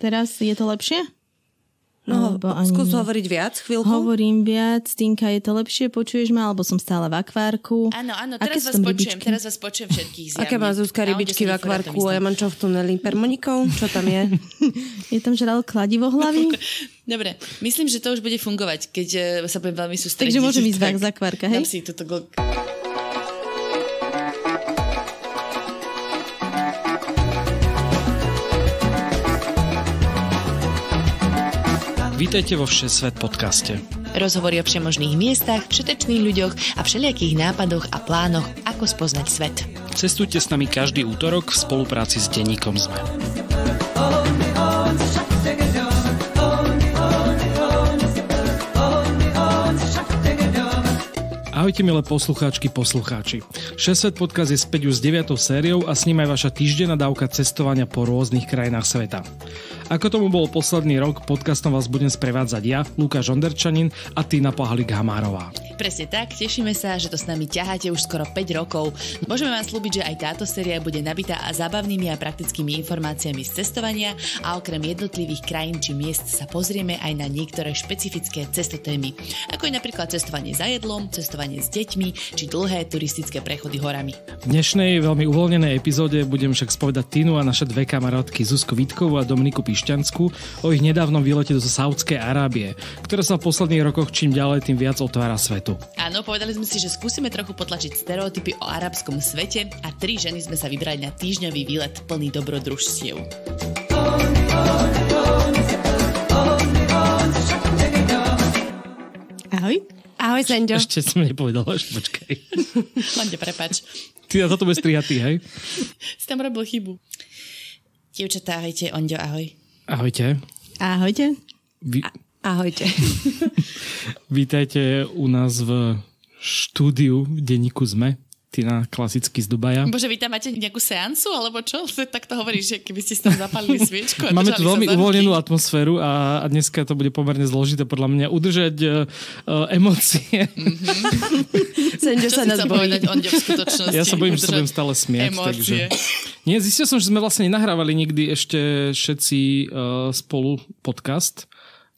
Teraz je to lepšie? No, alebo ani skús hovoriť viac chvíľku. Hovorím viac, Tinka, je to lepšie, počuješ ma, alebo som stále v akvárku. Áno, áno, teraz vás počujem, rybičky? teraz vás počujem všetkých zjavne. Aké má Zuzka rybičky v akvárku? Ja mám čo v tuneli? Permonikou? Čo tam je? je tam žral kladivo hlavy? Dobre, myslím, že to už bude fungovať, keď eh, sa budem veľmi sústrediť. Takže môžem ísť tak, z akvárka, hej? Tam si toto glok. Vítajte vo svet podcaste. Rozhovory o všemožných miestach, všetečných ľuďoch a všelijakých nápadoch a plánoch, ako spoznať svet. Cestujte s nami každý útorok v spolupráci s denníkom ZME. Ahojte milé poslucháčky, poslucháči. 600 podkaz je späť už s 9. sériou a s ním aj vaša týždenná dávka cestovania po rôznych krajinách sveta. Ako tomu bol posledný rok, podcastom vás budem sprevádzať ja, Lukáš Onderčanin a Týna Pahlik Hamárová. Presne tak, tešíme sa, že to s nami ťaháte už skoro 5 rokov. Môžeme vám slúbiť, že aj táto séria bude nabitá a zábavnými a praktickými informáciami z cestovania a okrem jednotlivých krajín či miest sa pozrieme aj na niektoré špecifické cestotémy, ako je napríklad cestovanie za jedlom, cestovanie cestovanie s deťmi či dlhé turistické prechody horami. V dnešnej veľmi uvoľnenej epizóde budem však spovedať Tinu a naše dve kamarátky Zuzku Vítkovú a Dominiku Pišťanskú o ich nedávnom výlete do Saudskej Arábie, ktorá sa v posledných rokoch čím ďalej tým viac otvára svetu. Áno, povedali sme si, že skúsime trochu potlačiť stereotypy o arabskom svete a tri ženy sme sa vybrali na týždňový výlet plný dobrodružstiev. Ahoj. Ahoj, Zendo. Ešte som nepovedal, až počkaj. Lande, prepač. Ty na toto bude strihatý, hej? Si tam robil chybu. Dievčatá, ahojte. Ondio, ahoj. Ahojte. Ahojte. Vy... ahojte. Vítajte u nás v štúdiu v denníku ZME. Tina klasicky z Dubaja. Bože, vy tam máte nejakú seancu, alebo čo? Tak to hovoríš, že keby ste tam zapalili sviečku. A Máme tu veľmi uvoľnenú atmosféru a, a dneska to bude pomerne zložité podľa mňa udržať uh, uh, emócie. Mm-hmm. Senďo sa nás bojí. Povedať, skutočnosti? Ja sa bojím, že sa budem stále smiať. Takže... Nie, zistil som, že sme vlastne nenahrávali nikdy ešte všetci uh, spolu podcast.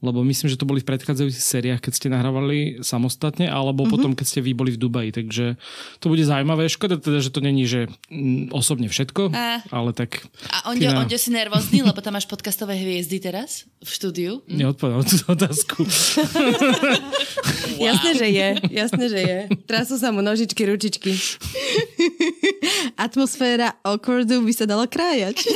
Lebo myslím, že to boli v predchádzajúcich sériách, keď ste nahrávali samostatne, alebo mm-hmm. potom, keď ste vy boli v Dubaji. Takže to bude zaujímavé. Škoda teda, že to není, že mm, osobne všetko, a... ale tak... A onde, na... si nervózny, lebo tam máš podcastové hviezdy teraz v štúdiu. Hm? Neodpovedal tú otázku. wow. Jasné, že je. Jasné, že je. Teraz sú sa mu nožičky, ručičky. Atmosféra awkwardu by sa dalo krájať.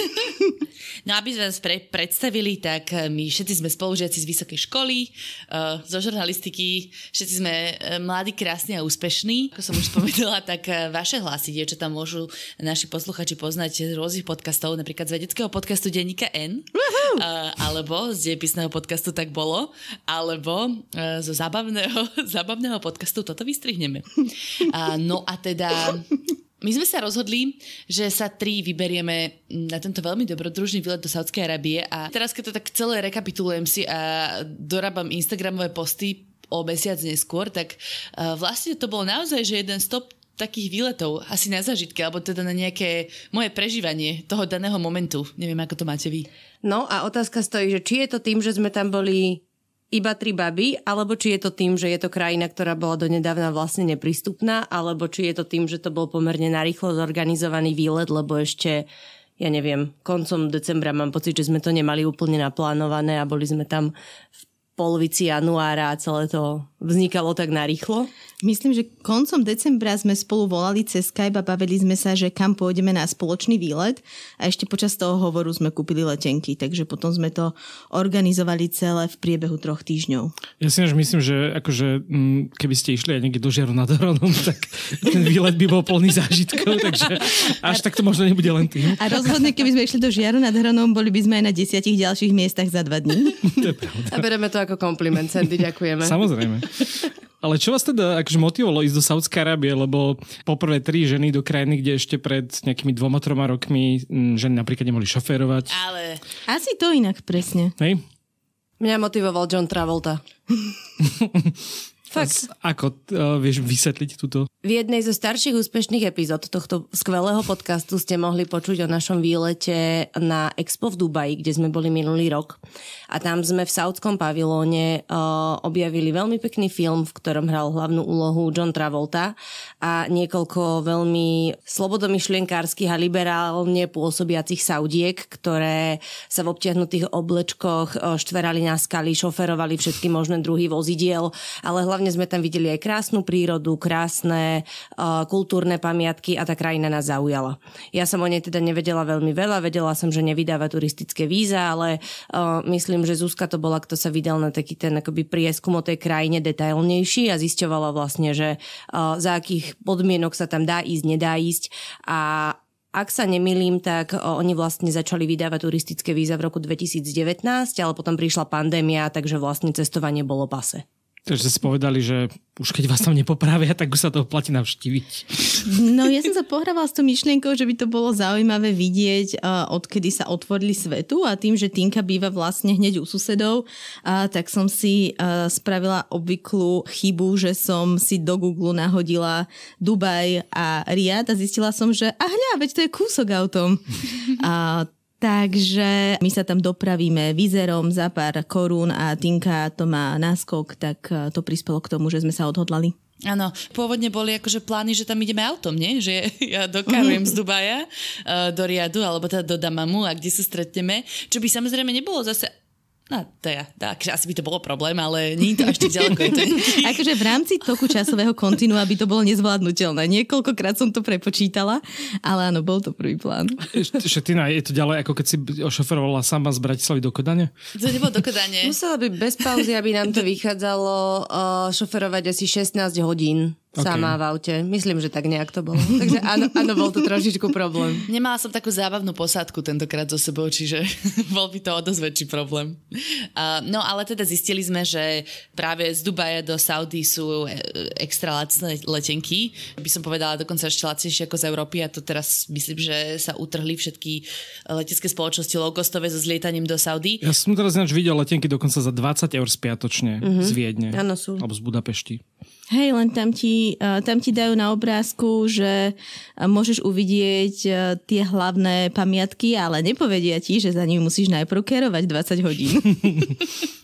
no aby sme pre- predstavili, tak eh, my všetci sme spolužiaci z vysokej školy, uh, zo žurnalistiky. Všetci sme eh, mladí, krásni a úspešní. Ako som už spomenula, tak eh, vaše hlasy, dievčatá, môžu naši posluchači poznať z rôznych podcastov, napríklad z vedeckého podcastu Denika N, uh, alebo z diepisného podcastu Tak bolo, alebo uh, zo zábavného, zábavného podcastu Toto vystrihneme. Uh, no a teda my sme sa rozhodli, že sa tri vyberieme na tento veľmi dobrodružný výlet do Saudskej Arábie a teraz, keď to tak celé rekapitulujem si a dorábam Instagramové posty o mesiac neskôr, tak e, vlastne to bolo naozaj, že jeden stop takých výletov, asi na zažitky, alebo teda na nejaké moje prežívanie toho daného momentu. Neviem, ako to máte vy. No a otázka stojí, že či je to tým, že sme tam boli iba tri baby, alebo či je to tým, že je to krajina, ktorá bola donedávna vlastne neprístupná, alebo či je to tým, že to bol pomerne narýchlo zorganizovaný výlet, lebo ešte ja neviem, koncom decembra mám pocit, že sme to nemali úplne naplánované a boli sme tam v polovici januára a celé to vznikalo tak narýchlo? Myslím, že koncom decembra sme spolu volali cez Skype a bavili sme sa, že kam pôjdeme na spoločný výlet a ešte počas toho hovoru sme kúpili letenky, takže potom sme to organizovali celé v priebehu troch týždňov. Ja si myslím, že akože, mm, keby ste išli aj niekde do žiaru nad Hronom, tak ten výlet by bol plný zážitkov, takže až tak to možno nebude len tým. A rozhodne, keby sme išli do žiaru nad Hronom, boli by sme aj na desiatich ďalších miestach za dva dní. to je pravda. A bereme to ako kompliment, Sandy, ďakujeme. Samozrejme. Ale čo vás teda akože motivovalo ísť do Saudskej Arábie, lebo poprvé tri ženy do krajiny, kde ešte pred nejakými dvoma, troma rokmi mm, ženy napríklad nemohli šoférovať. Ale... Asi to inak presne. Hej? Mňa motivoval John Travolta. Fakt. Ako uh, vieš vysvetliť túto? V jednej zo starších úspešných epizód tohto skvelého podcastu ste mohli počuť o našom výlete na Expo v Dubaji, kde sme boli minulý rok. A tam sme v Saudskom pavilóne uh, objavili veľmi pekný film, v ktorom hral hlavnú úlohu John Travolta a niekoľko veľmi slobodomyšlienkárskych a liberálne pôsobiacich Saudiek, ktoré sa v obtiahnutých oblečkoch uh, štverali na skaly, šoferovali všetky možné druhy vozidiel, ale hlavne hlavne sme tam videli aj krásnu prírodu, krásne uh, kultúrne pamiatky a tá krajina nás zaujala. Ja som o nej teda nevedela veľmi veľa, vedela som, že nevydáva turistické víza, ale uh, myslím, že Zuzka to bola, kto sa vydal na taký ten akoby prieskum o tej krajine detailnejší a zisťovala vlastne, že uh, za akých podmienok sa tam dá ísť, nedá ísť a ak sa nemilím, tak oni vlastne začali vydávať turistické víza v roku 2019, ale potom prišla pandémia, takže vlastne cestovanie bolo pase. Takže si povedali, že už keď vás tam nepopravia, tak už sa to platí navštíviť. No ja som sa pohrávala s tou myšlienkou, že by to bolo zaujímavé vidieť, odkedy sa otvorili svetu a tým, že Tinka býva vlastne hneď u susedov, a tak som si spravila obvyklú chybu, že som si do Google nahodila Dubaj a Riad a zistila som, že a hľa, veď to je kúsok autom. A Takže my sa tam dopravíme vizerom za pár korún a Tinka to má náskok, tak e, to prispelo k tomu, že sme sa odhodlali. Áno, pôvodne boli akože plány, že tam ideme autom, nie? Že ja dokážem z Dubaja e, do Riadu, alebo teda do Damamu a kde sa stretneme, čo by samozrejme nebolo zase No, to ja, takže asi by to bolo problém, ale nie je to až tak ďaleko. Je to... akože v rámci toku časového kontinua by to bolo nezvládnutelné. Niekoľkokrát som to prepočítala, ale áno, bol to prvý plán. Šetina, je to ďalej, ako keď si ošoferovala sama z Bratislavy do Kodane? To nebolo do Kodane. Musela by bez pauzy, aby nám to vychádzalo, uh, šoferovať asi 16 hodín. Okay. Sama v aute. Myslím, že tak nejak to bolo. Takže áno, áno, bol to trošičku problém. Nemala som takú zábavnú posádku tentokrát so sebou, čiže bol by to o dosť väčší problém. Uh, no ale teda zistili sme, že práve z Dubaja do Saudí sú e, extra lacné letenky. By som povedala dokonca ešte lacnejšie ako z Európy a to teraz myslím, že sa utrhli všetky letecké spoločnosti low-costové so zlietaním do Saudy. Ja som teraz ináč videl letenky dokonca za 20 eur spiatočne mm-hmm. z mhm. Viedne. Áno sú. Alebo z Budapešti. Hej, len tam ti, e, tam ti dajú na obrázku, že e, môžeš uvidieť e, tie hlavné pamiatky, ale nepovedia ti, že za nimi musíš najprv kerovať 20 hodín.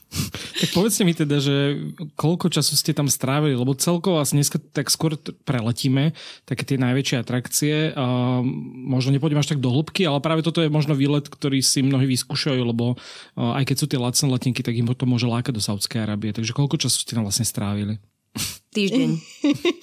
tak povedzte mi teda, že koľko času ste tam strávili, lebo celkovo asi dneska tak skôr preletíme také tie najväčšie atrakcie. A možno nepôjdem až tak do hĺbky, ale práve toto je možno výlet, ktorý si mnohí vyskúšajú, lebo aj keď sú tie lacné letenky, tak im to môže lákať do Saudskej Arábie. Takže koľko času ste tam vlastne strávili? týždeň.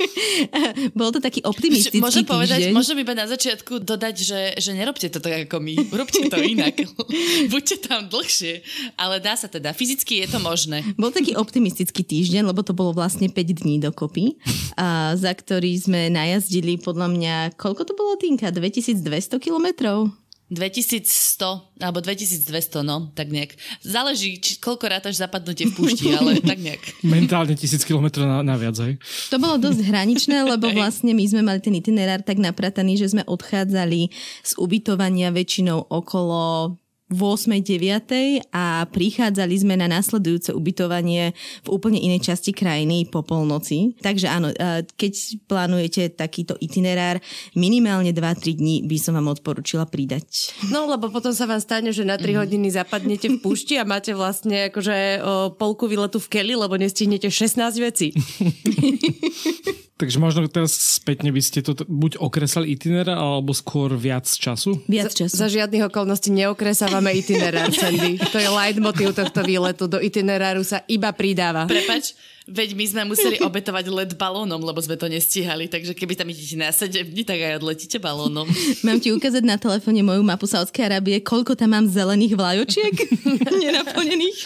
Bol to taký optimistický môžem povedať, týždeň. Môžem iba na začiatku dodať, že, že nerobte to tak ako my. Robte to inak. Buďte tam dlhšie. Ale dá sa teda. Fyzicky je to možné. Bol taký optimistický týždeň, lebo to bolo vlastne 5 dní dokopy, a za ktorý sme najazdili podľa mňa, koľko to bolo Tinka? 2200 kilometrov? 2100 alebo 2200, no, tak nejak. Záleží, či, koľko rátaš zapadnutie v púšti, ale tak nejak. Mentálne tisíc kilometrov na, na viac, hej. To bolo dosť hraničné, lebo vlastne my sme mali ten itinerár tak naprataný, že sme odchádzali z ubytovania väčšinou okolo v 8. 9. a prichádzali sme na nasledujúce ubytovanie v úplne inej časti krajiny po polnoci. Takže áno, e, keď plánujete takýto itinerár, minimálne 2-3 dní by som vám odporúčila pridať. No, lebo potom sa vám stane, že na 3 mm. hodiny zapadnete v púšti a máte vlastne akože polku výletu v keli, lebo nestihnete 16 vecí. Takže možno teraz spätne by ste to buď okresali itinerár, alebo skôr viac času? Viac času. Za, za žiadnych okolností neokresávame itinerár, Sandy. To je leitmotiv tohto výletu. Do itineráru sa iba pridáva. Prepač, veď my sme museli obetovať let balónom, lebo sme to nestihali. Takže keby tam idete na 7 dní, tak aj odletíte balónom. Mám ti ukázať na telefóne moju mapu Saudskej Arábie, koľko tam mám zelených vlajočiek nenaplnených.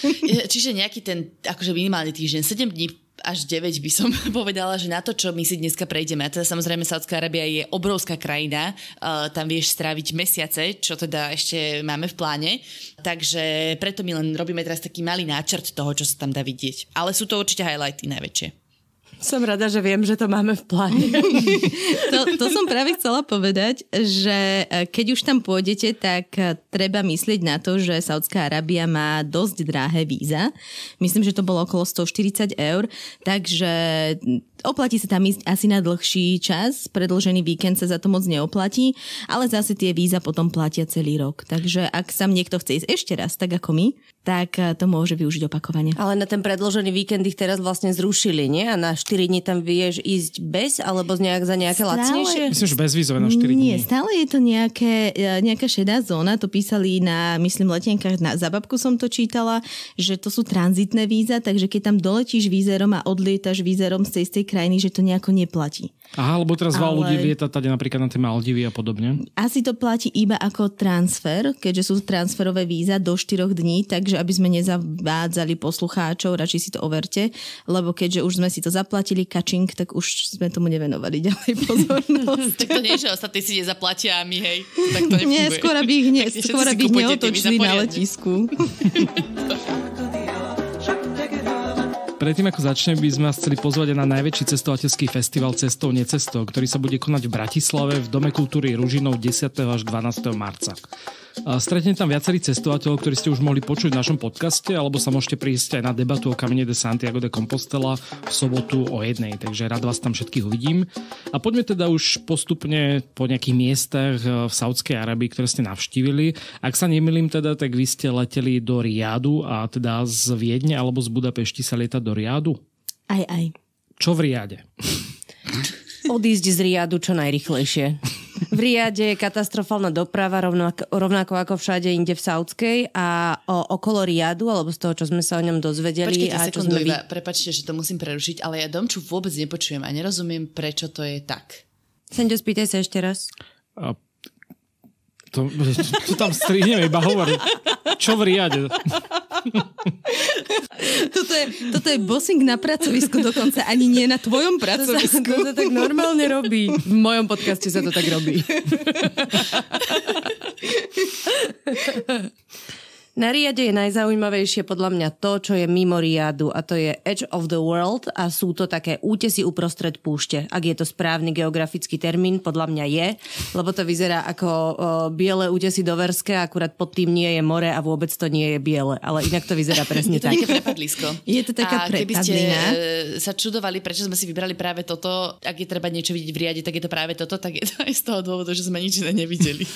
Čiže nejaký ten, akože minimálny týždeň, 7 dní až 9 by som povedala, že na to, čo my si dneska prejdeme, a teda samozrejme Saudská Arábia je obrovská krajina, uh, tam vieš stráviť mesiace, čo teda ešte máme v pláne, takže preto my len robíme teraz taký malý náčrt toho, čo sa tam dá vidieť. Ale sú to určite highlighty najväčšie. Som rada, že viem, že to máme v pláne. to, to som práve chcela povedať, že e, keď už tam pôjdete, tak e, treba myslieť na to, že Saudská Arábia má dosť drahé víza. Myslím, že to bolo okolo 140 eur, takže oplatí sa tam ísť asi na dlhší čas, predlžený víkend sa za to moc neoplatí, ale zase tie víza potom platia celý rok. Takže ak sa niekto chce ísť ešte raz, tak ako my, tak eh, to môže využiť opakovane. Ale na ten predložený víkend ich teraz vlastne zrušili, nie? A na 4 dní tam vieš ísť bez, alebo nejak za nejaké stále... lacnejšie? Myslím, že bezvízové na 4 dní. Nie, stále je to nejaké, eh, nejaká šedá zóna, to písali na, myslím, letenkách na zababku som to čítala, že to sú tranzitné víza, takže keď tam doletíš vízerom a odlietaš vízerom z tej krajiny, že to nejako neplatí. Aha, lebo teraz veľa ľudí lieta tady napríklad na tie Maldivy a podobne. Asi to platí iba ako transfer, keďže sú transferové víza do 4 dní, takže aby sme nezavádzali poslucháčov, radšej si to overte, lebo keďže už sme si to zaplatili, kačink, tak už sme tomu nevenovali ďalej pozornosť. tak to nie, že ostatní si nezaplatia a my, hej, tak to Nie, skôr by ich, ne, skôr by ich neotočili na letisku. Predtým, ako začne, by sme vás chceli pozvať na najväčší cestovateľský festival Cestov necestov, ktorý sa bude konať v Bratislave v Dome kultúry Ružinov 10. až 12. marca. Stretnete tam viacerých cestovateľov, ktorí ste už mohli počuť v našom podcaste, alebo sa môžete prísť aj na debatu o kamene de Santiago de Compostela v sobotu o jednej, takže rád vás tam všetkých uvidím. A poďme teda už postupne po nejakých miestach e, v Saudskej Arabii, ktoré ste navštívili. Ak sa nemýlim teda, tak vy ste leteli do Riadu a teda z Viedne alebo z Budapešti sa lieta do Riadu? Aj, aj. Čo v Riade? Odísť z Riadu čo najrychlejšie. V Riade je katastrofálna doprava, rovnako, rovnako ako všade inde v Saudskej a o, okolo Riadu, alebo z toho, čo sme sa o ňom dozvedeli. Počkejte a sekundu, sme... iba, prepačte, že to musím prerušiť, ale ja Domču vôbec nepočujem a nerozumiem, prečo to je tak. Seňo, spýtaj sa ešte raz. A to, to tam strihneme, iba hovorím. Čo v riade? toto, je, toto je bossing na pracovisku dokonca, ani nie na tvojom pracovisku. To sa, to sa tak normálne robí. V mojom podcaste sa to tak robí. Na Riade je najzaujímavejšie podľa mňa to, čo je mimo Riadu a to je Edge of the World a sú to také útesy uprostred púšte. Ak je to správny geografický termín, podľa mňa je, lebo to vyzerá ako o, biele útesy do Verske, akurát pod tým nie je more a vôbec to nie je biele, ale inak to vyzerá presne je to tak. Také prepadlisko. Je to taká a keby ste e, sa čudovali, prečo sme si vybrali práve toto, ak je treba niečo vidieť v Riade, tak je to práve toto, tak je to aj z toho dôvodu, že sme nič nevideli.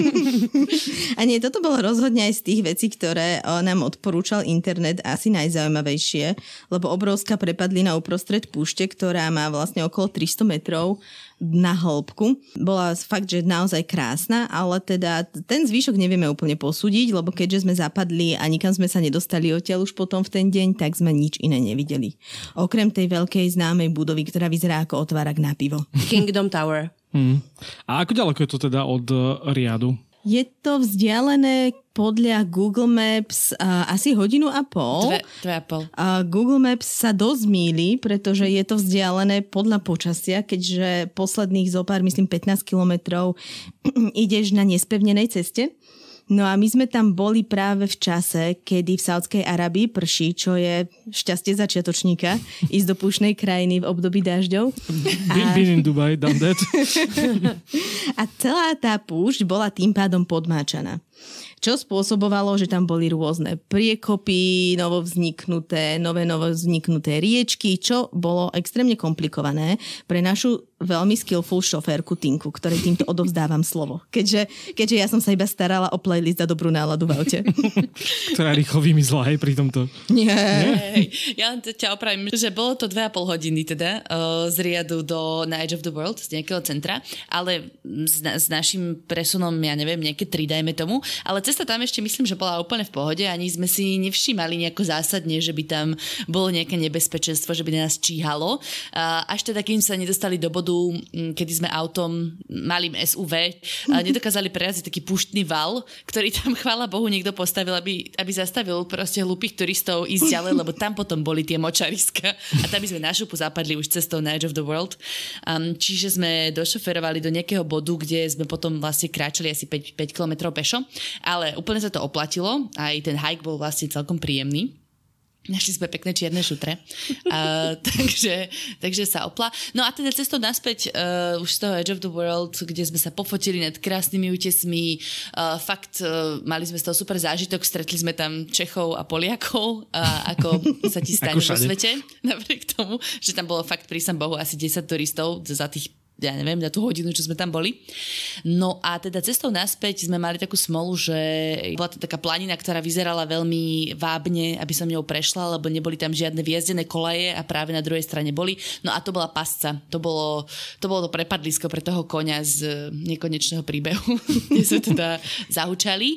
a nie, toto bolo rozhodne aj z tých vecí, veci, ktoré eh, nám odporúčal internet, asi najzaujímavejšie, lebo obrovská prepadlina uprostred púšte, ktorá má vlastne okolo 300 metrov na hĺbku. Bola fakt, že naozaj krásna, ale teda ten zvyšok nevieme úplne posúdiť, lebo keďže sme zapadli a nikam sme sa nedostali odtiaľ už potom v ten deň, tak sme nič iné nevideli. Okrem tej veľkej známej budovy, ktorá vyzerá ako otvárak na pivo. Kingdom Tower. Hmm. A ako ďaleko je to teda od eh, riadu? Je to vzdialené podľa Google Maps uh, asi hodinu a pol. Dve, dve a pol. Uh, Google Maps sa dosť míli, pretože je to vzdialené podľa počasia, keďže posledných zopár, myslím 15 kilometrov, ideš na nespevnenej ceste. No a my sme tam boli práve v čase, kedy v Saudskej Arabii prší, čo je šťastie začiatočníka, ísť do púšnej krajiny v období dažďov. A... Been in Dubai, done that. a celá tá púšť bola tým pádom podmáčaná čo spôsobovalo, že tam boli rôzne priekopy, novovzniknuté, nové novovzniknuté riečky, čo bolo extrémne komplikované pre našu veľmi skillful šoférku Tinku, ktorej týmto odovzdávam slovo. Keďže, keďže ja som sa iba starala o playlist a dobrú náladu v aute. Ktorá rýchlo vymizla, hej, pri tomto. Nie. Nie? Hej, ja ťa opravím, že bolo to 2,5 hodiny teda eh, z riadu do Night of the World, z nejakého centra, ale s, na, s našim presunom, ja neviem, nejaké 3, dajme tomu, ale cesta tam ešte myslím, že bola úplne v pohode, ani sme si nevšímali nejako zásadne, že by tam bolo nejaké nebezpečenstvo, že by nás číhalo. až teda, kým sa nedostali do bodu, príhodu, mm, kedy sme autom, mm, malým SUV, nedokázali preraziť taký puštný val, ktorý tam, chvála Bohu, niekto postavil, aby, aby zastavil proste hlupých turistov ísť ďalej, lebo tam potom boli tie močariska a tam by sme na šupu zapadli už cestou na Edge of the World. Um, čiže sme došoferovali do nejakého bodu, kde sme potom vlastne kráčali asi 5, 5 km pešo, ale úplne sa to oplatilo, aj ten hike bol vlastne celkom príjemný. Našli sme pekné čierne šutre. Uh, takže, takže sa opla. No a teda cestou naspäť uh, už z toho Edge of the World, kde sme sa pofotili nad krásnymi útesmi. Uh, fakt, uh, mali sme z toho super zážitok. Stretli sme tam Čechov a Poliakov, uh, ako sa ti stane vo svete. Napriek tomu, že tam bolo fakt prísam Bohu asi 10 turistov za tých ja neviem, na tú hodinu, čo sme tam boli. No a teda cestou naspäť sme mali takú smolu, že bola to taká planina, ktorá vyzerala veľmi vábne, aby som ňou prešla, lebo neboli tam žiadne viezdené kolaje a práve na druhej strane boli. No a to bola pasca. To bolo to, bolo to prepadlisko pre toho konia z e, nekonečného príbehu, kde sme teda zahučali.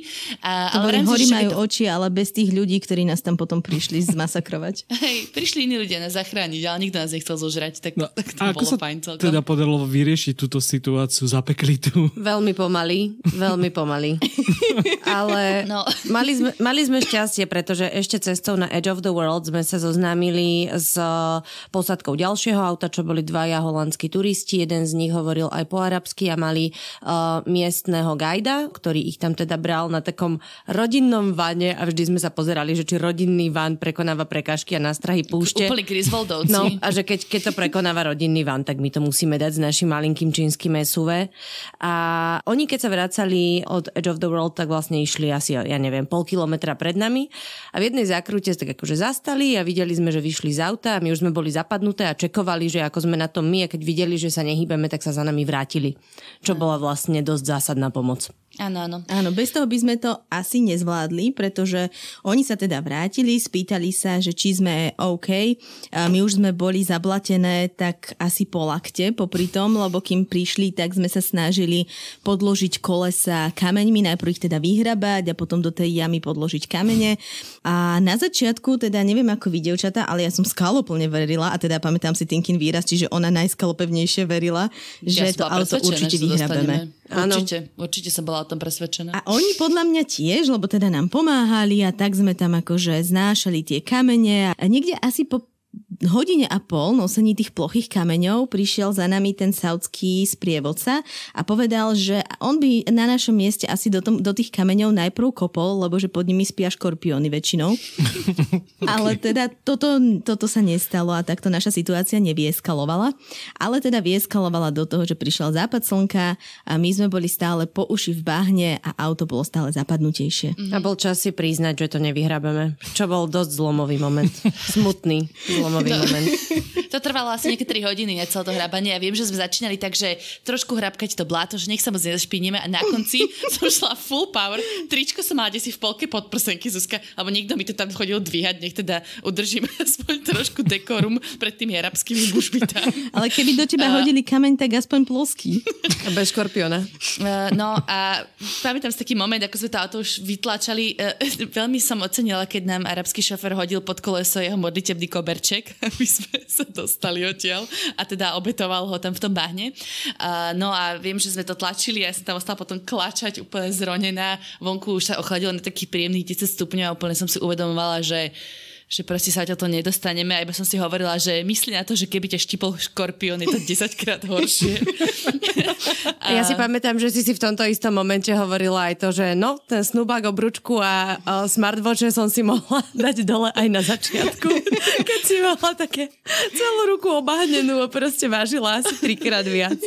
A, to ale boli, hory majú to... oči, ale bez tých ľudí, ktorí nás tam potom prišli zmasakrovať. Hej, prišli iní ľudia nás zachrániť, ale nikto nás nechcel zožrať, tak, no, tak to bolo sa fajn celkom. teda podarilo vyriešiť túto situáciu zapeklitu? Veľmi pomaly, veľmi pomaly. Ale no. mali, sme, mali sme šťastie, pretože ešte cestou na Edge of the World sme sa zoznámili s e, posadkou ďalšieho auta, čo boli dvaja holandskí turisti. Jeden z nich hovoril aj po arabsky a mali uh, e, miestného gajda, ktorý ich tam teda bral na takom rodinnom vane a vždy sme sa pozerali, že či rodinný van prekonáva prekážky a nástrahy púšte. Úplne Griswoldovci. No a že keď, keď to prekonáva rodinný van, tak my to musíme dať s našich našim malinkým čínskym SUV. A oni, keď sa vracali od Edge of the World, tak vlastne išli asi, ja neviem, pol kilometra pred nami. A v jednej zákrute tak akože zastali a videli sme, že vyšli z auta a my už sme boli zapadnuté a čekovali, že ako sme na tom my a keď videli, že sa nehýbeme, tak sa za nami vrátili. Čo bola vlastne dosť zásadná pomoc. Áno, áno. Áno, bez toho by sme to asi nezvládli, pretože oni sa teda vrátili, spýtali sa, že či sme OK. A my už sme boli zablatené tak asi po lakte popri tom, lebo kým prišli, tak sme sa snažili podložiť kolesa kameňmi, najprv ich teda vyhrabať a potom do tej jamy podložiť kamene. A na začiatku, teda neviem ako vy, devčata, ale ja som skaloplne verila a teda pamätám si Tinkin výraz, čiže ona najskalopevnejšie verila, že ja to auto určite vyhrabeme. Áno. Určite, určite sa bola o tom presvedčená. A oni podľa mňa tiež, lebo teda nám pomáhali a tak sme tam akože znášali tie kamene a niekde asi po hodine a pol nosení tých plochých kameňov prišiel za nami ten saudský sprievodca a povedal, že on by na našom mieste asi do, tom, do tých kameňov najprv kopol, lebo že pod nimi spia škorpióny väčšinou. okay. Ale teda toto, toto sa nestalo a takto naša situácia nevieskalovala. Ale teda vieskalovala do toho, že prišiel západ slnka a my sme boli stále po uši v bahne a auto bolo stále zapadnutejšie. A bol čas si priznať, že to nevyhrabeme. Čo bol dosť zlomový moment. Smutný. zlomový moment. To trvalo asi nejaké 3 hodiny, ne, celé to hrabanie. Ja viem, že sme začínali tak, že trošku hrabkať to bláto, že nech sa moc nezašpínime a na konci som šla full power. Tričko som mala si v polke pod prsenky Zuzka, alebo niekto mi to tam chodil dvíhať, nech teda udržím aspoň trošku dekorum pred tými arabskými mužmi tam. Ale keby do teba uh, hodili kameň, tak aspoň plosky. Bez škorpiona. Uh, no a pamätám si taký moment, ako sme to auto už vytlačali. Uh, veľmi som ocenila, keď nám arabský šofer hodil pod koleso jeho modlitebný koberček, aby sme sa to dostali odtiaľ a teda obetoval ho tam v tom bahne. Uh, no a viem, že sme to tlačili a ja som tam ostala potom klačať úplne zronená. Vonku už sa ochladilo na takých príjemných 10 stupňov a úplne som si uvedomovala, že že proste sa ťa to nedostaneme. A iba som si hovorila, že myslí na to, že keby ťa štipol škorpión, je to 10 krát horšie. a... Ja si pamätám, že si si v tomto istom momente hovorila aj to, že no, ten snubák obručku a, a smartwatche som si mohla dať dole aj na začiatku, keď si mala také celú ruku obáhnenú a proste vážila asi trikrát viac.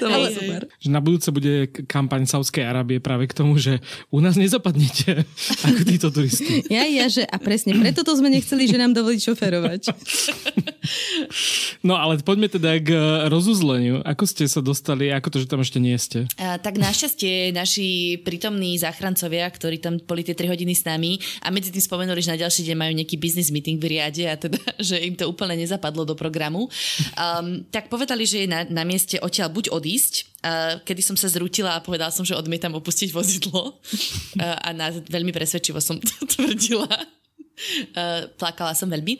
To bolo super. Že na budúce bude kampaň Sávskej Arábie práve k tomu, že u nás nezapadnete ako títo turisti. Ja, ja, že a presne preto to sme nechceli, že nám dovolí šoferovať. No ale poďme teda k eh, rozuzleniu. Ako ste sa dostali, ako to, že tam ešte nie ste? A, tak našťastie naši prítomní záchrancovia, ktorí tam boli tie 3 hodiny s nami a medzi tým spomenuli, že na ďalší deň majú nejaký business meeting v riade a teda, že im to úplne nezapadlo do programu, um, tak povedali, že je na, na mieste odtiaľ buď odísť, kedy som sa zrútila a povedala som, že odmietam opustiť vozidlo a na veľmi presvedčivo som to tvrdila Uh, plakala som veľmi.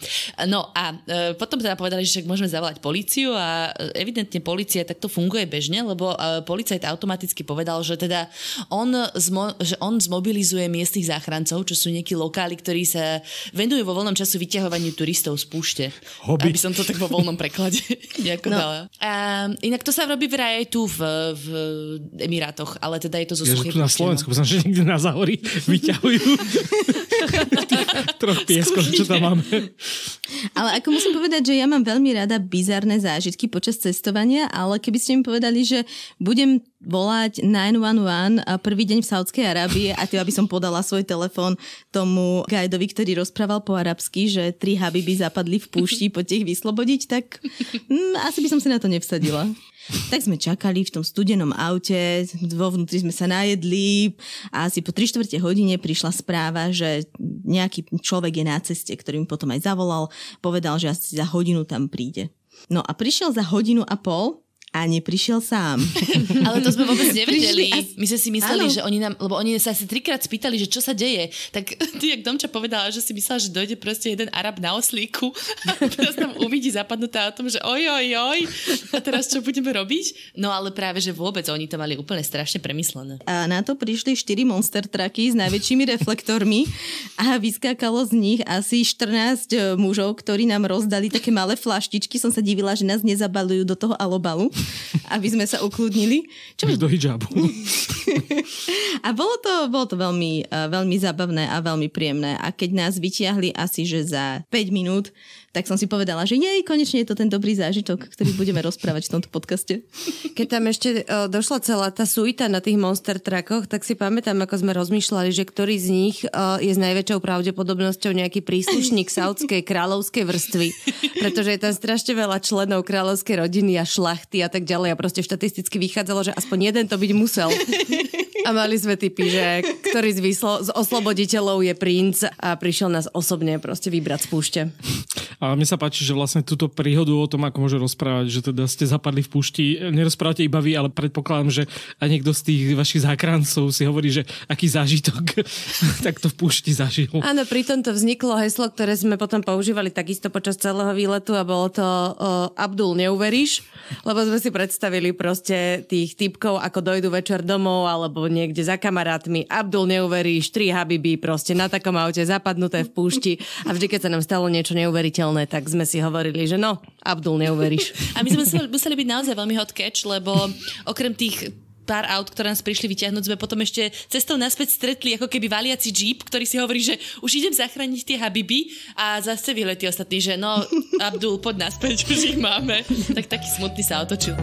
No a uh, potom teda povedali, že však môžeme zavolať policiu a eh, evidentne policia takto funguje bežne, lebo uh, policajt automaticky povedal, že teda on, zmo- že on zmobilizuje miestnych záchrancov, čo sú nejakí lokáli, ktorí sa venujú vo voľnom času vyťahovaniu turistov z púšte. Hobby. Aby som to tak vo voľnom preklade nejako no. dala. A inak to sa robí vraj aj tu v, v Emirátoch, ale teda je to zo ja, tu na Slovensku, no. som, že niekde na Zahori vyťahujú troch pieskov, čo tam máme. Ale ako musím povedať, že ja mám veľmi rada bizarné zážitky počas cestovania, ale keby ste mi povedali, že budem volať 911 eh, prvý deň v Saudskej Arábie a teda by som podala svoj telefón tomu guidovi, ktorý rozprával po arabsky, že tri by zapadli v púšti, po ich vyslobodiť, tak mm, asi by som si na to nevsadila. Tak sme čakali v tom studenom aute, vo vnútri sme sa najedli a asi po 3 čtvrte hodine prišla správa, že nejaký človek je na ceste, ktorý mi potom aj zavolal, povedal, že asi za hodinu tam príde. No a prišiel za hodinu a pol a neprišiel sám. Ale to sme vôbec nevedeli. A... My sme si mysleli, ano. že oni nám, lebo oni sa asi trikrát spýtali, že čo sa deje. Tak ty, jak Domča povedala, že si myslela, že dojde proste jeden Arab na oslíku a teraz tam uvidí zapadnutá o tom, že oj, oj, oj, a teraz čo budeme robiť? No ale práve, že vôbec oni to mali úplne strašne premyslené. A na to prišli štyri monster traky s najväčšími reflektormi a vyskákalo z nich asi 14 e, mužov, ktorí nám rozdali také malé flaštičky. Som sa divila, že nás nezabalujú do toho alobalu aby sme sa ukludnili. Čo... do hijabu. a bolo to, bolo to veľmi, eh, veľmi zábavné a veľmi príjemné. A keď nás vyťahli asi, že za 5 minút tak som si povedala, že jej, konečne je to ten dobrý zážitok, ktorý budeme rozprávať v tomto podcaste. Keď tam ešte o, e, došla celá tá suita na tých monster trackoch, tak si pamätám, ako sme rozmýšľali, že ktorý z nich o, e, je s najväčšou pravdepodobnosťou nejaký príslušník saudskej kráľovskej vrstvy, pretože je tam strašne veľa členov kráľovskej rodiny a šlachty a tak ďalej a proste štatisticky vychádzalo, že aspoň jeden to byť musel. A mali sme typy, že ktorý z, vyslo- z osloboditeľov je princ a prišiel nás osobne proste vybrať z púšte. A mne sa páči, že vlastne túto príhodu o tom, ako môže rozprávať, že teda ste zapadli v púšti, nerozprávate iba vy, ale predpokladám, že aj niekto z tých vašich zákrancov si hovorí, že aký zážitok takto v púšti zažil. Áno, pritom to vzniklo heslo, ktoré sme potom používali takisto počas celého výletu a bolo to uh, Abdul, neuveríš? Lebo sme si predstavili proste tých typkov, ako dojdu večer domov alebo niekde za kamarátmi, Abdul neuveríš, tri Habiby, proste na takom aute zapadnuté v púšti a vždy, keď sa nám stalo niečo neuveriteľné, tak sme si hovorili, že no, Abdul neuveríš. A my sme museli, museli byť naozaj veľmi hot catch, lebo okrem tých pár aut, ktoré nás prišli vyťahnuť, sme potom ešte cestou naspäť stretli ako keby valiaci jeep, ktorý si hovorí, že už idem zachrániť tie habiby a zase vyletí ostatní, že no, Abdul, poď naspäť, už ich máme. Tak taký smutný sa otočil.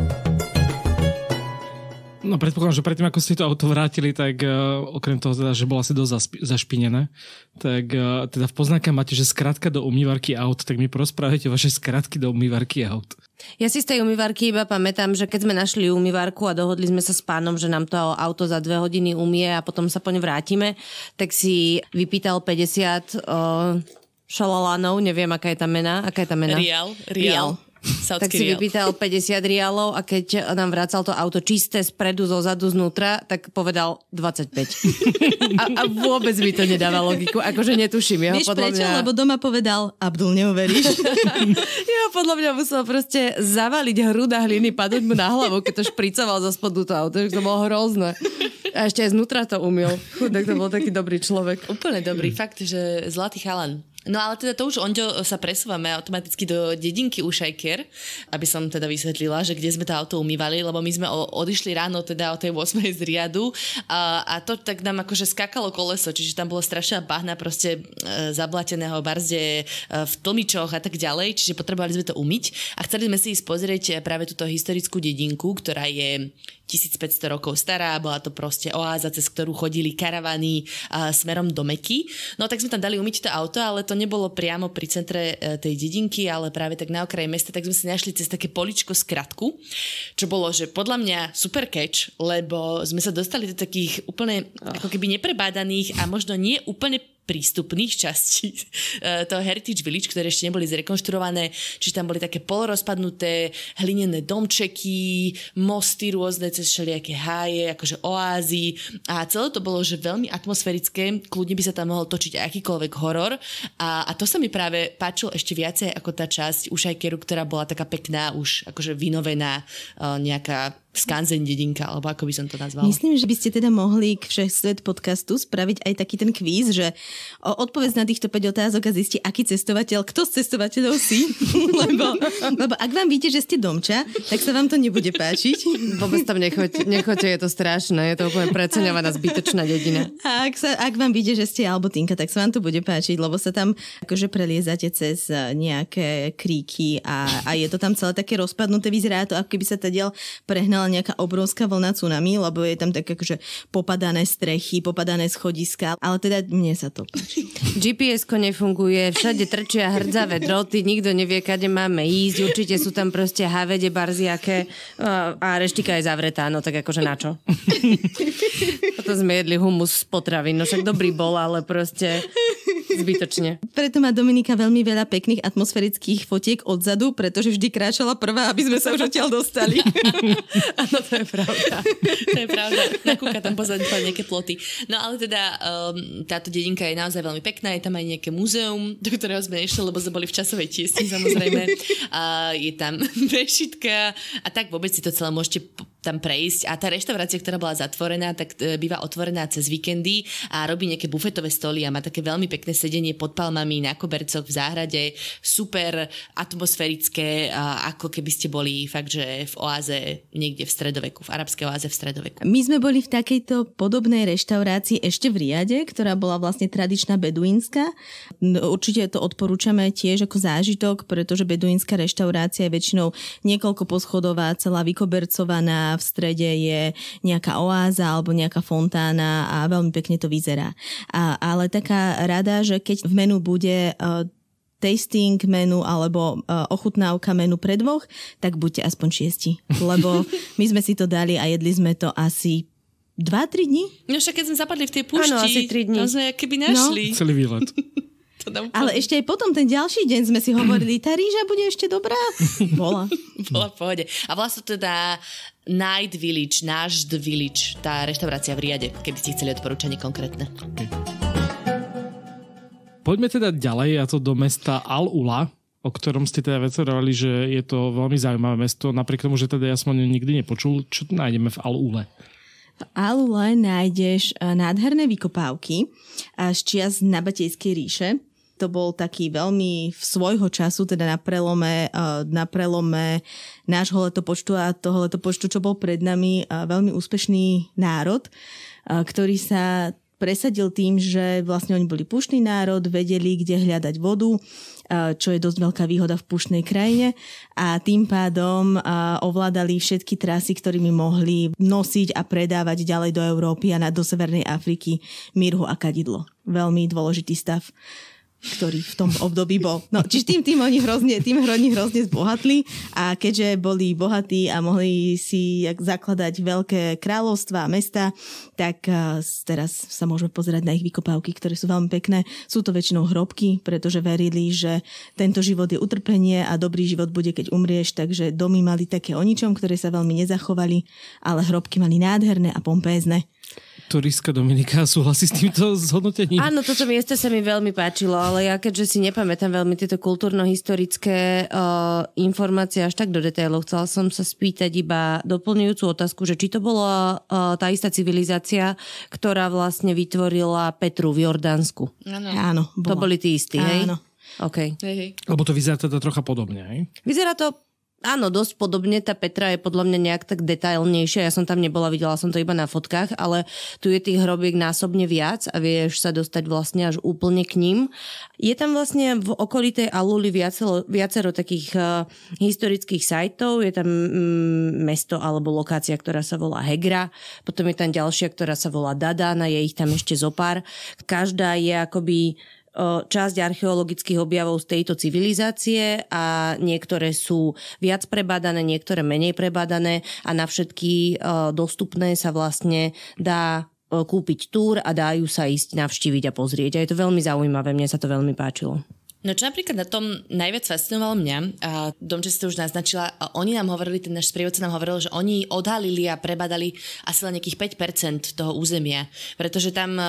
No predpokladám, že predtým, ako ste to auto vrátili, tak uh, okrem toho, teda, že bolo asi dosť zasp- zašpinené, tak uh, teda v poznáke máte, že skratka do umývarky aut, tak mi porozprávajte vaše skratky do umývarky aut. Ja si z tej umývarky iba pamätám, že keď sme našli umývarku a dohodli sme sa s pánom, že nám to auto za dve hodiny umie a potom sa po ne vrátime, tak si vypýtal 50 uh, šalalánov, neviem, aká je tá mena. Aká je tá mena? Rial. Rial. Rial Saudský tak si vypýtal 50 rialov a keď nám vracal to auto čisté spredu, zo zadu, znútra, tak povedal 25. a, a vôbec mi to nedáva logiku, akože netuším. Jeho Víš podľa prečo? Mňa... Lebo doma povedal, Abdul, neuveríš. jeho podľa mňa musel proste zavaliť hruda hliny, padnúť mu na hlavu, keď to špricoval zo spodu to auto, to bolo hrozné. A ešte aj znútra to umil. Chudák to bol taký dobrý človek. Úplne dobrý, fakt, že zlatý chalan. No ale teda to už onďo sa presúvame automaticky do dedinky Ušajker, aby som teda vysvetlila, že kde sme to auto umývali, lebo my sme o, odišli ráno teda o tej 8 z riadu a, a to tak nám akože skákalo koleso, čiže tam bolo strašná bahna proste e, zablateného barzde e, v tlmičoch a tak ďalej, čiže potrebovali sme to umyť a chceli sme si ísť pozrieť e, práve túto historickú dedinku, ktorá je 1500 rokov stará, bola to proste oáza, cez ktorú chodili karavany a, smerom do Meky. No tak sme tam dali umyť to auto, ale to nebolo priamo pri centre e, tej dedinky, ale práve tak na okraji mesta, tak sme si našli cez také poličko skratku, čo bolo, že podľa mňa super catch, lebo sme sa dostali do takých úplne ako keby neprebádaných a možno nie úplne prístupných častí eh, toho Heritage Village, ktoré ešte neboli zrekonštruované, či tam boli také polorozpadnuté hlinené domčeky, mosty rôzne cez všelijaké háje, akože oázy a celé to bolo, že veľmi atmosférické, kľudne by sa tam mohol točiť akýkoľvek horor a, a to sa mi práve páčilo ešte viacej ako tá časť Ušajkeru, ktorá bola taká pekná už, akože vynovená, eh, nejaká skanzen dedinka, alebo ako by som to nazvala. Myslím, že by ste teda mohli k Všesvet podcastu spraviť aj taký ten kvíz, že odpovedz na týchto 5 otázok a zistí, aký cestovateľ, kto z cestovateľov si, lebo, lebo ak vám víte, že ste domča, tak sa vám to nebude páčiť. Vôbec tam nechoďte, je to strašné, je to úplne preceňovaná zbytočná dedina. A ak, sa, ak vám víte, že ste alebo Tinka, tak sa vám to bude páčiť, lebo sa tam akože preliezate cez nejaké kríky a, a je to tam celé také rozpadnuté, vyzerá to, ako keby sa tadiel prehnal zaznamenala nejaká obrovská vlna tsunami, lebo je tam tak akože popadané strechy, popadané schodiska, ale teda mne sa to gps nefunguje, všade trčia hrdzavé droty, nikto nevie, kade máme ísť, určite sú tam proste havede, barziaké a reštika je zavretá, no tak akože na čo? Potom sme jedli humus z potravy, no však dobrý bol, ale proste Zbytočne. Preto má Dominika veľmi veľa pekných atmosférických fotiek odzadu, pretože vždy kráčala prvá, aby sme sa už odtiaľ dostali. Áno, to je pravda. To je pravda. Nakúka tam pozadu nejaké ploty. No ale teda um, táto dedinka je naozaj veľmi pekná, je tam aj nejaké múzeum, do ktorého sme išli, lebo sme boli v časovej tiesni samozrejme. A je tam vešitka a tak vôbec si to celé môžete tam prejsť. A tá reštaurácia, ktorá bola zatvorená, tak e, býva otvorená cez víkendy a robí nejaké bufetové stoly a má také veľmi pekné sedenie pod palmami na kobercoch v záhrade. Super atmosférické, ako keby ste boli fakt, že v oáze niekde v stredoveku, v arabskej oáze v stredoveku. My sme boli v takejto podobnej reštaurácii ešte v Riade, ktorá bola vlastne tradičná beduínska. No, určite to odporúčame tiež ako zážitok, pretože beduínska reštaurácia je väčšinou niekoľko poschodová, celá vykobercovaná, v strede je nejaká oáza alebo nejaká fontána a veľmi pekne to vyzerá. A, ale taká rada, že keď v menu bude uh, tasting menu alebo uh, ochutnávka menu pre dvoch, tak buďte aspoň šiesti. Lebo my sme si to dali a jedli sme to asi 2-3 dní. No však keď sme zapadli v tej púšti, ano, asi 3 dní. sme keby našli. No. Celý výlet. Ale ešte aj potom, ten ďalší deň sme si hovorili, tá ríža bude ešte dobrá. Bola. Bola v pohode. A vlastne teda Night Village, náš The Village, tá reštaurácia v Riade, keby ste chceli odporúčanie konkrétne. Okay. Poďme teda ďalej, a to do mesta Al-Ula, o ktorom ste teda vecerovali, že je to veľmi zaujímavé mesto, napriek tomu, že teda ja som o nikdy nepočul. Čo tu nájdeme v Al-Ule? V Alule nájdeš eh, nádherné vykopávky eh, z čias Nabatejskej ríše to bol taký veľmi v svojho času, teda na prelome, eh, na prelome nášho letopočtu a toho letopočtu, čo bol pred nami, eh, veľmi úspešný národ, eh, ktorý sa presadil tým, že vlastne oni boli pušný národ, vedeli, kde hľadať vodu, čo je dosť veľká výhoda v pušnej krajine a tým pádom ovládali všetky trasy, ktorými mohli nosiť a predávať ďalej do Európy a do Severnej Afriky mirhu a kadidlo. Veľmi dôležitý stav ktorý v tom období bol. No, čiže tým, tým oni hrozne, tým oni hrozne zbohatli a keďže boli bohatí a mohli si zakladať veľké kráľovstva a mesta, tak eh, teraz sa môžeme pozerať na ich vykopávky, ktoré sú veľmi pekné. Sú to väčšinou hrobky, pretože verili, že tento život je utrpenie a dobrý život bude, keď umrieš, takže domy mali také o ničom, ktoré sa veľmi nezachovali, ale hrobky mali nádherné a pompézne. Turistka Dominika súhlasí s týmto zhodnotením. Áno, toto miesto sa mi veľmi páčilo, ale ja keďže si nepamätám veľmi tieto kultúrno-historické uh, informácie až tak do detailov, chcela som sa spýtať iba doplňujúcu otázku, že či to bola uh, tá istá civilizácia, ktorá vlastne vytvorila Petru v Jordánsku. Áno. bola. To boli tí istí, hej? Áno. Okay. Hej, hej. Lebo to vyzerá teda trocha podobne, hej? Vyzerá to Áno, dosť podobne. Tá Petra je podľa mňa nejak tak detailnejšia. Ja som tam nebola, videla som to iba na fotkách, ale tu je tých hrobiek násobne viac a vieš sa dostať vlastne až úplne k ním. Je tam vlastne v okolí tej Aluli viacero, viacero takých uh, historických sajtov. Je tam um, mesto alebo lokácia, ktorá sa volá Hegra. Potom je tam ďalšia, ktorá sa volá Dadana. Je ich tam ešte zopár. Každá je akoby časť archeologických objavov z tejto civilizácie a niektoré sú viac prebadané, niektoré menej prebadané a na všetky dostupné sa vlastne dá kúpiť túr a dajú sa ísť navštíviť a pozrieť. A je to veľmi zaujímavé, mne sa to veľmi páčilo. No čo napríklad na tom najviac fascinovalo mňa, a si to už naznačila, a oni nám hovorili, ten náš sprievodca nám hovoril, že oni odhalili a prebadali asi len nejakých 5% toho územia, pretože tam e,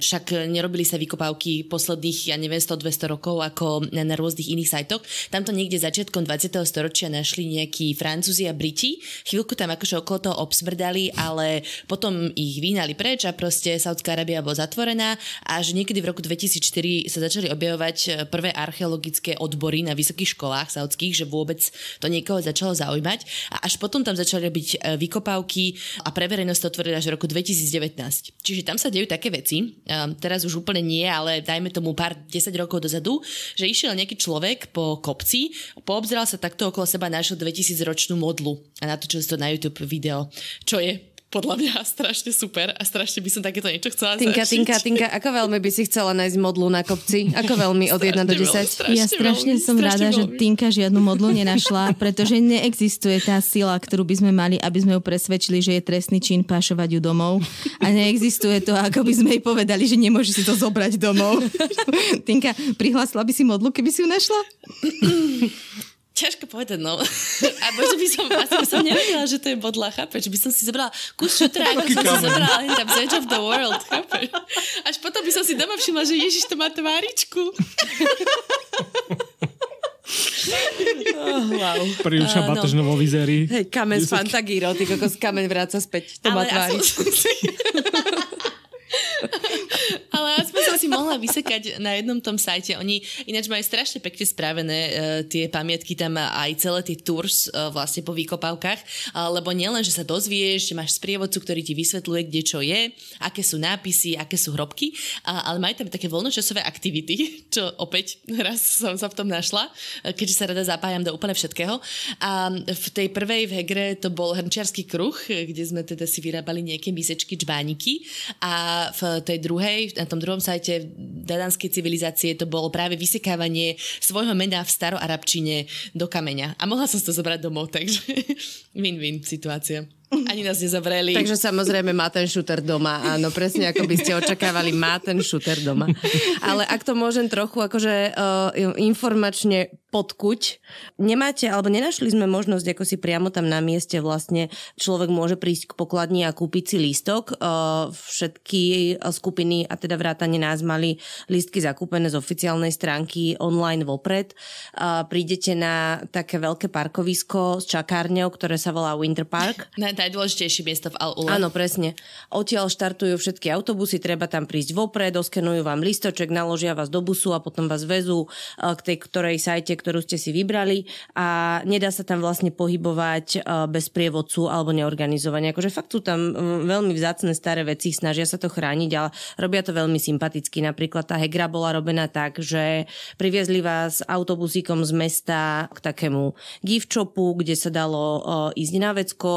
však nerobili sa vykopávky posledných, ja neviem, 100-200 rokov ako na rôznych iných sajtoch. Tamto niekde začiatkom 20. storočia našli nejakí Francúzi a Briti, chvíľku tam akože okolo toho obsmrdali, ale potom ich vyhnali preč a proste Saudská Arábia bola zatvorená, až niekedy v roku 2004 sa začali objavovať e, prvé archeologické odbory na vysokých školách saudských, že vôbec to niekoho začalo zaujímať. A až potom tam začali robiť e, vykopávky a pre verejnosť to otvorili až v roku 2019. Čiže tam sa dejú také veci, e, teraz už úplne nie, ale dajme tomu pár 10 rokov dozadu, že išiel nejaký človek po kopci, poobzeral sa takto okolo seba, našiel 2000 ročnú modlu a natočil si to na YouTube video, čo je podľa mňa strašne super a strašne by som takéto niečo chcela Tinka, zažiť. Tinka, Tinka, ako veľmi by si chcela nájsť modlu na kopci? Ako veľmi od 1 do 10? strašne ja strašne veľmi, som strašne rada, veľmi. že Tinka žiadnu modlu nenašla, pretože neexistuje tá sila, ktorú by sme mali, aby sme ju presvedčili, že je trestný čin pášovať ju domov. A neexistuje to, ako by sme jej povedali, že nemôže si to zobrať domov. Tinka, prihlásila by si modlu, keby si ju našla? Ťažko povedať, no. A možno by som, asi by som nevedela, že to je bodla, chápeš? By som si zobrala kus šutra, ako som si zobrala hneď tam z Edge of the World, chápeš? Až potom by som si doma všimla, že Ježiš to má tváričku. Oh, wow. Príruča uh, batožno no. vo vizeri. Hej, kamen z Fantagiro, ty kokos kamen vráca späť. To Ale má tváričku. Som... Ale aspoň som si mohla vysekať na jednom tom sajte. Oni ináč majú strašne pekne spravené e, tie pamiatky tam aj celé tie tours e, vlastne po e, lebo nielen, že sa dozvieš, že máš sprievodcu, ktorý ti vysvetľuje, kde čo je, aké sú nápisy, aké sú hrobky, a, ale majú tam také voľnočasové aktivity, čo opäť raz som sa v tom našla, e, keďže sa rada zapájam do úplne všetkého. A v tej prvej v Hegre to bol hrnčiarský kruh, e, kde sme teda si vyrábali nejaké mizečky, čbániky a v tej druhej, na tom druhom sajte dadanskej civilizácie, to bolo práve vysekávanie svojho mena v staroarabčine do kameňa. A mohla som to zobrať domov, takže win-win situácia. Ani nás nezavreli. Takže samozrejme má ten šuter doma. Áno, presne ako by ste očakávali, má ten šuter doma. Ale ak to môžem trochu akože uh, informačne podkuť, nemáte, alebo nenašli sme možnosť, ako si priamo tam na mieste vlastne človek môže prísť k pokladni a kúpiť si lístok. Uh, všetky skupiny, a teda vrátane nás, mali lístky zakúpené z oficiálnej stránky online vopred. Uh, prídete na také veľké parkovisko s čakárňou, ktoré sa volá Winter Park. Na, najdôležitejšie miesto v Al-Ule. Áno, presne. Odtiaľ štartujú všetky autobusy, treba tam prísť vopred, oskenujú vám listoček, naložia vás do busu a potom vás vezú eh, k tej ktorej sajte, ktorú ste si vybrali a nedá sa tam vlastne pohybovať eh, bez prievodcu alebo neorganizovania. Akože fakt sú tam mm, veľmi vzácne staré veci, snažia sa to chrániť, ale robia to veľmi sympaticky. Napríklad tá hegra bola robená tak, že priviezli vás autobusíkom z mesta k takému gift shopu, kde sa dalo eh, ísť na vecko,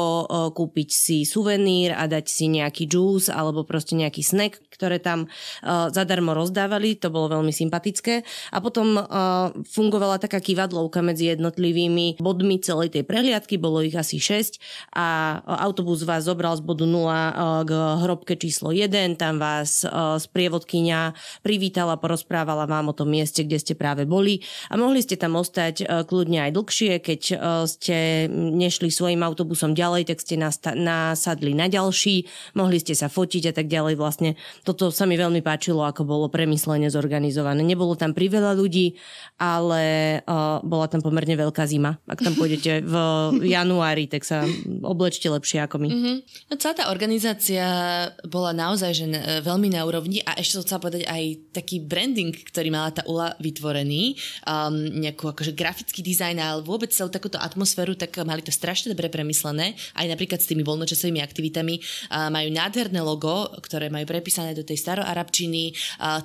kúpiť si suvenír a dať si nejaký džús alebo proste nejaký snack, ktoré tam uh, zadarmo rozdávali, to bolo veľmi sympatické. A potom uh, fungovala taká kývadlovka medzi jednotlivými bodmi celej tej prehliadky, bolo ich asi 6 a autobus vás zobral z bodu 0 e, k hrobke číslo 1, tam vás uh, sprievodkynia privítala, porozprávala vám o tom mieste, kde ste práve boli a mohli ste tam ostať uh, kľudne aj dlhšie, keď uh, ste nešli svojim autobusom ďalej, tak ste nasta- nasadli na ďalší, mohli ste sa fotiť a tak ďalej vlastne toto sa mi veľmi páčilo, ako bolo premyslenie zorganizované. Nebolo tam priveľa ľudí, ale uh, bola tam pomerne veľká zima. Ak tam pôjdete v januári, tak sa oblečte lepšie ako my. Mm-hmm. No, celá tá organizácia bola naozaj že e, veľmi na úrovni a ešte chcela povedať aj taký branding, ktorý mala tá ULA vytvorený, um, nejakú akože grafický dizajn ale vôbec celú takúto atmosféru, tak mali to strašne dobre premyslené, aj napríklad s tými voľnočasovými aktivitami. Uh, majú nádherné logo, ktoré majú prepísané do tej staroarabčiny.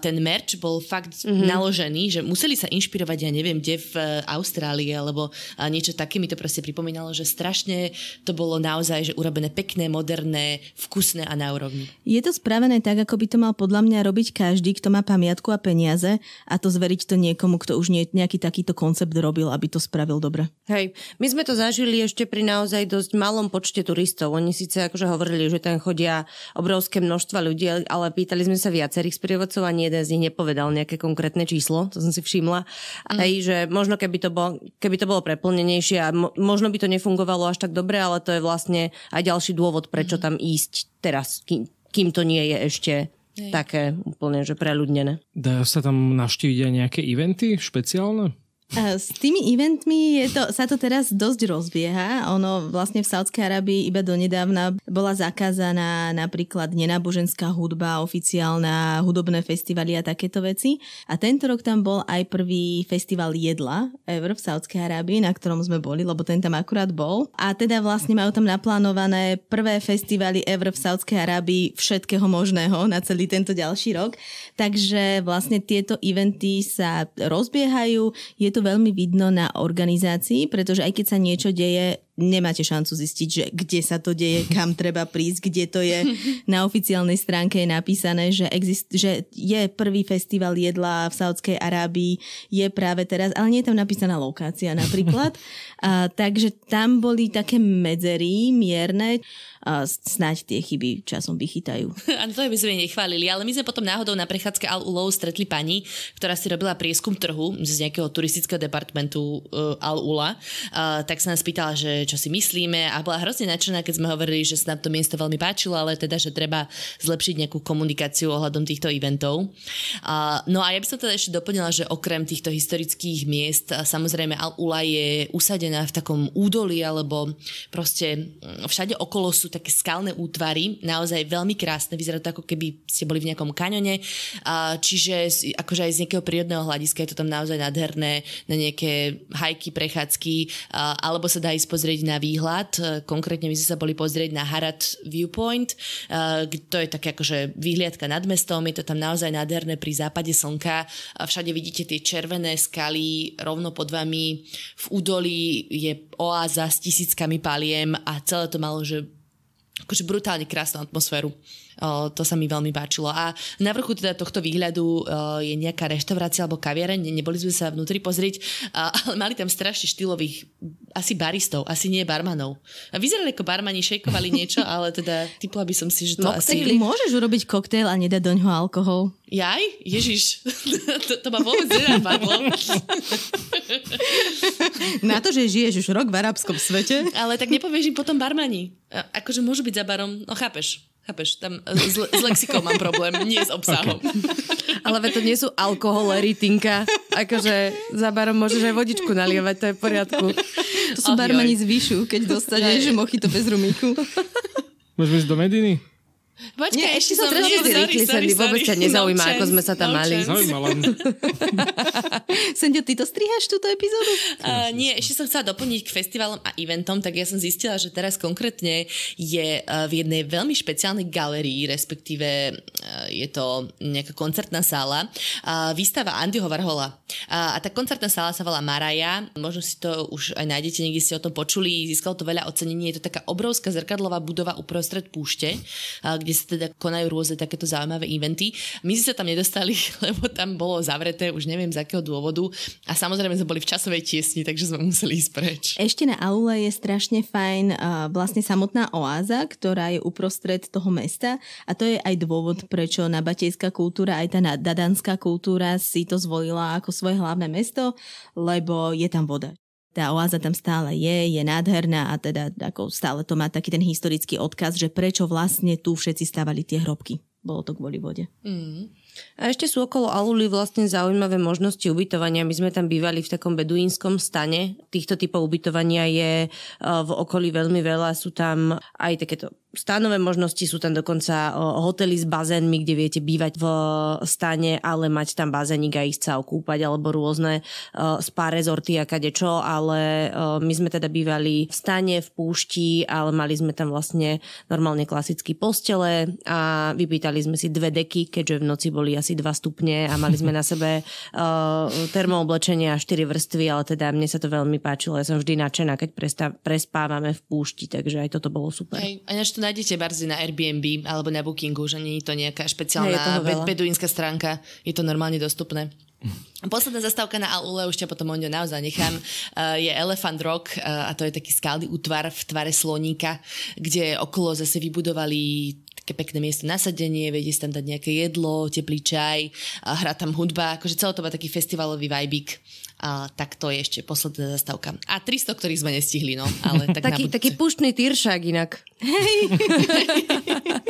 ten merč bol fakt mm-hmm. naložený, že museli sa inšpirovať, ja neviem, kde v e, Austrálii, alebo e, niečo také mi to proste pripomínalo, že strašne to bolo naozaj že urobené pekné, moderné, vkusné a na úrovni. Je to spravené tak, ako by to mal podľa mňa robiť každý, kto má pamiatku a peniaze a to zveriť to niekomu, kto už nejaký takýto koncept robil, aby to spravil dobre. Hej, my sme to zažili ešte pri naozaj dosť malom počte turistov. Oni síce akože hovorili, že tam chodia obrovské množstva ľudí, ale pýtali sme sa viacerých sprievodcov, a nie jeden z nich nepovedal nejaké konkrétne číslo, to som si všimla. Mm. Aj, že možno keby to, bol, keby to bolo preplnenejšie a mo, možno by to nefungovalo až tak dobre, ale to je vlastne aj ďalší dôvod, prečo mm. tam ísť teraz, kým, kým to nie je ešte Hej. také úplne, že preľudnené. Dajú sa tam navštíviť aj nejaké eventy špeciálne? Eh, s tými eventmi je to, sa to teraz dosť rozbieha. Ono vlastne v Saudskej Arabii iba donedávna bola zakázaná napríklad nenáboženská hudba, oficiálna, hudobné festivaly a takéto veci. A tento rok tam bol aj prvý festival jedla ever v Saudskej Arabii, na ktorom sme boli, lebo ten tam akurát bol. A teda vlastne majú tam naplánované prvé festivaly ever v Saudskej Arabii všetkého možného na celý tento ďalší rok. Takže vlastne tieto eventy sa rozbiehajú. Je to veľmi vidno na organizácii, pretože aj keď sa niečo deje nemáte šancu zistiť, že kde sa to deje, kam treba prísť, kde to je. Na oficiálnej stránke je napísané, že, exist, že je prvý festival jedla v Saudskej Arábii, je práve teraz, ale nie je tam napísaná lokácia napríklad. A, takže tam boli také medzery mierne a snáď tie chyby časom vychytajú. A to by sme nechválili, ale my sme potom náhodou na prechádzke Al Ulou stretli pani, ktorá si robila prieskum trhu z nejakého turistického departmentu uh, Al Ula, uh, tak sa nás pýtala, že čo si myslíme a bola hrozne nadšená, keď sme hovorili, že sa nám to miesto veľmi páčilo, ale teda, že treba zlepšiť nejakú komunikáciu ohľadom týchto eventov. A, no a ja by som teda ešte doplnila, že okrem týchto historických miest, samozrejme Al-Ula je usadená v takom údolí, alebo proste mm, všade okolo sú také skalné útvary, naozaj veľmi krásne, vyzerá to ako keby ste boli v nejakom kaňone, a, čiže akože aj z nejakého prírodného hľadiska je to tam naozaj nádherné na nejaké hajky, prechádzky, a, alebo sa dá ísť pozrieť pozrieť na výhľad. E, konkrétne my sme sa boli pozrieť na Harad Viewpoint. E, to je také akože výhliadka nad mestom, je to tam naozaj nádherné pri západe slnka. Všade vidíte tie červené skaly rovno pod vami. V údolí je oáza s tisíckami paliem a celé to malo, že akože brutálne krásnu atmosféru to sa mi veľmi páčilo. A na vrchu teda tohto výhľadu je nejaká reštaurácia alebo kaviareň, neboli sme sa vnútri pozrieť, ale mali tam strašne štýlových asi baristov, asi nie barmanov. A vyzerali ako barmani, šejkovali niečo, ale teda typla by som si, že to no, asi... Li... môžeš urobiť koktejl a nedať doňho alkohol. Jaj? Ježiš, to, to ma vôbec nenapadlo. Na to, že žiješ už rok v arabskom svete. Ale tak nepovieš im potom barmani. Akože môžu byť za barom, no chápeš. Chápeš, tam e, s, s lexikou mám problém, nie s obsahom. Okay. Ale to nie sú alkoholé rytinka. Akože za barom môžeš aj vodičku nalievať, to je v poriadku. To sú oh, barmani z výšu, keď dostaneš to bez rumíku. Môžeme ísť do Mediny? Počkaj, Nie, ešte som teraz zrýchli, Sandy, vôbec ťa nezaujíma, ako sme sa tam mali. Zaujímala. Sandy, ty to strihaš túto epizódu? Uh, nie, ešte som chcela doplniť k festivalom a eventom, tak ja som zistila, že teraz konkrétne je e, v jednej veľmi špeciálnej galerii, respektíve e, je to nejaká koncertná sála, e, výstava Andyho Varhola. A tá koncertná sála sa volá Maraja, možno si to už aj nájdete, niekde ste o tom počuli, získalo to veľa ocenení, je to taká obrovská zrkadlová budova uprostred púšte, kde kde sa teda konajú rôzne takéto zaujímavé eventy. My sme sa tam nedostali, lebo tam bolo zavreté, už neviem z akého dôvodu. A samozrejme sme boli v časovej tiesni, takže sme museli ísť preč. Ešte na Aule je strašne fajn vlastne samotná oáza, ktorá je uprostred toho mesta a to je aj dôvod, prečo na batejská kultúra, aj tá dadanská kultúra si to zvolila ako svoje hlavné mesto, lebo je tam voda tá oáza tam stále je, je nádherná a teda ako stále to má taký ten historický odkaz, že prečo vlastne tu všetci stavali tie hrobky. Bolo to kvôli vode. Mm. A ešte sú okolo Aluli vlastne zaujímavé možnosti ubytovania. My sme tam bývali v takom beduínskom stane. Týchto typov ubytovania je eh, v okolí veľmi veľa. Sú tam aj takéto stánové možnosti sú tam dokonca hotely s bazénmi, kde viete bývať v e, stane, ale mať tam bazénik a ísť sa okúpať, alebo rôzne e, spa rezorty a kadečo, ale e, my sme teda bývali v stane, v púšti, ale mali sme tam vlastne normálne klasické postele a vypýtali sme si dve deky, keďže v noci boli asi 2 stupne a mali sme na sebe termooblečenie a 4 vrstvy, ale teda mne sa to veľmi páčilo. Ja som vždy nadšená, keď prespávame v púšti, takže aj toto bolo super. Hej, a nájdete barzy na Airbnb alebo na Bookingu, že nie je to nejaká špeciálna ne, beduínska stránka. Je to normálne dostupné. Posledná zastávka na Alule, už ťa potom Ondio naozaj nechám, eh, je Elephant Rock eh, a to je taký skalný útvar v tvare sloníka, kde okolo zase vybudovali také pekné miesto na sedenie, vedie si tam dať nejaké jedlo, teplý čaj, eh, hrá tam hudba, akože celé to má taký festivalový vibe a, tak to je ešte posledná zastávka. A 300, ktorých sme nestihli, no. Ale tak taký, taký puštný tyršák inak. Hej.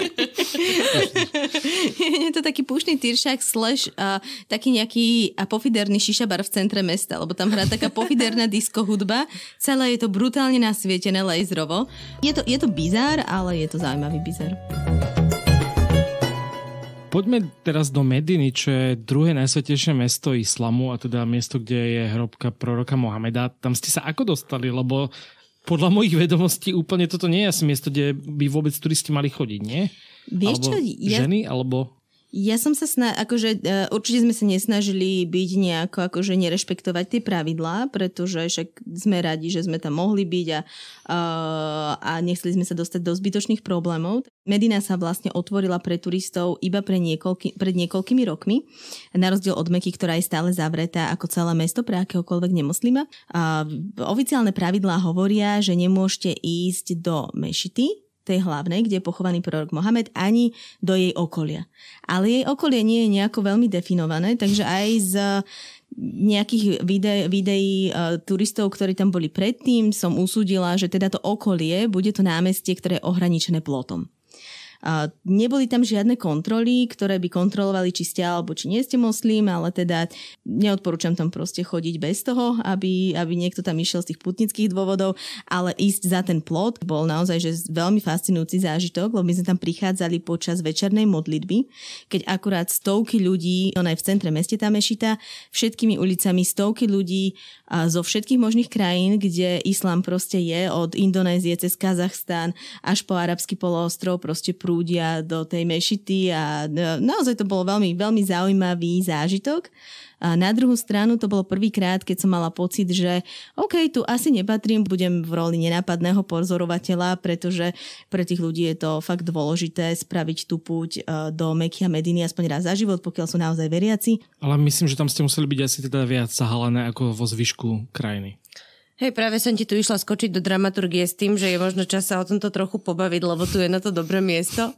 je to taký puštný tyršák slash a, taký nejaký a pofiderný šišabar v centre mesta, lebo tam hrá taká pofiderná disco hudba. Celé je to brutálne nasvietené laserovo. Je to, je to bizár, ale je to zaujímavý bizár. Poďme teraz do Mediny, čo je druhé najsvetejšie mesto islamu a teda miesto, kde je hrobka proroka Mohameda. Tam ste sa ako dostali, lebo podľa mojich vedomostí úplne toto nie je asi miesto, kde by vôbec turisti mali chodiť, nie? Vieš, alebo čo, ja... ženy, alebo... Ja som sa sna- akože uh, určite sme sa nesnažili byť nejako, akože nerešpektovať tie pravidlá, pretože však sme radi, že sme tam mohli byť a, uh, a nechceli sme sa dostať do zbytočných problémov. Medina sa vlastne otvorila pre turistov iba pre niekoľky, pred niekoľkými rokmi, na rozdiel od Meky, ktorá je stále zavretá ako celé mesto pre akéhokoľvek nemoslima. Uh, oficiálne pravidlá hovoria, že nemôžete ísť do mešity, tej hlavnej, kde je pochovaný prorok Mohamed, ani do jej okolia. Ale jej okolie nie je nejako veľmi definované, takže aj z eh, nejakých videí, videí uh, turistov, ktorí tam boli predtým, som usúdila, že teda to okolie bude to námestie, ktoré je ohraničené plotom. Neboli tam žiadne kontroly, ktoré by kontrolovali, či ste alebo či nie ste moslim, ale teda neodporúčam tam proste chodiť bez toho, aby, aby niekto tam išiel z tých putnických dôvodov, ale ísť za ten plot bol naozaj že veľmi fascinujúci zážitok, lebo my sme tam prichádzali počas večernej modlitby, keď akurát stovky ľudí, ona je v centre meste tam mešita, všetkými ulicami stovky ľudí zo všetkých možných krajín, kde islám proste je, od Indonézie cez Kazachstan až po arabský poloostrov, proste prú prúdia do tej mešity a e, naozaj to bolo veľmi, veľmi zaujímavý zážitok. A na druhú stranu to bolo prvýkrát, keď som mala pocit, že OK, tu asi nepatrím, budem v roli nenápadného pozorovateľa, pretože pre tých ľudí je to fakt dôležité spraviť tú púť e, do Meky a Mediny aspoň raz za život, pokiaľ sú naozaj veriaci. Ale myslím, že tam ste museli byť asi teda viac zahalené ako vo zvyšku krajiny. Hej, práve som ti tu išla skočiť do dramaturgie s tým, že je možno čas sa o tomto trochu pobaviť, lebo tu je na to dobré miesto.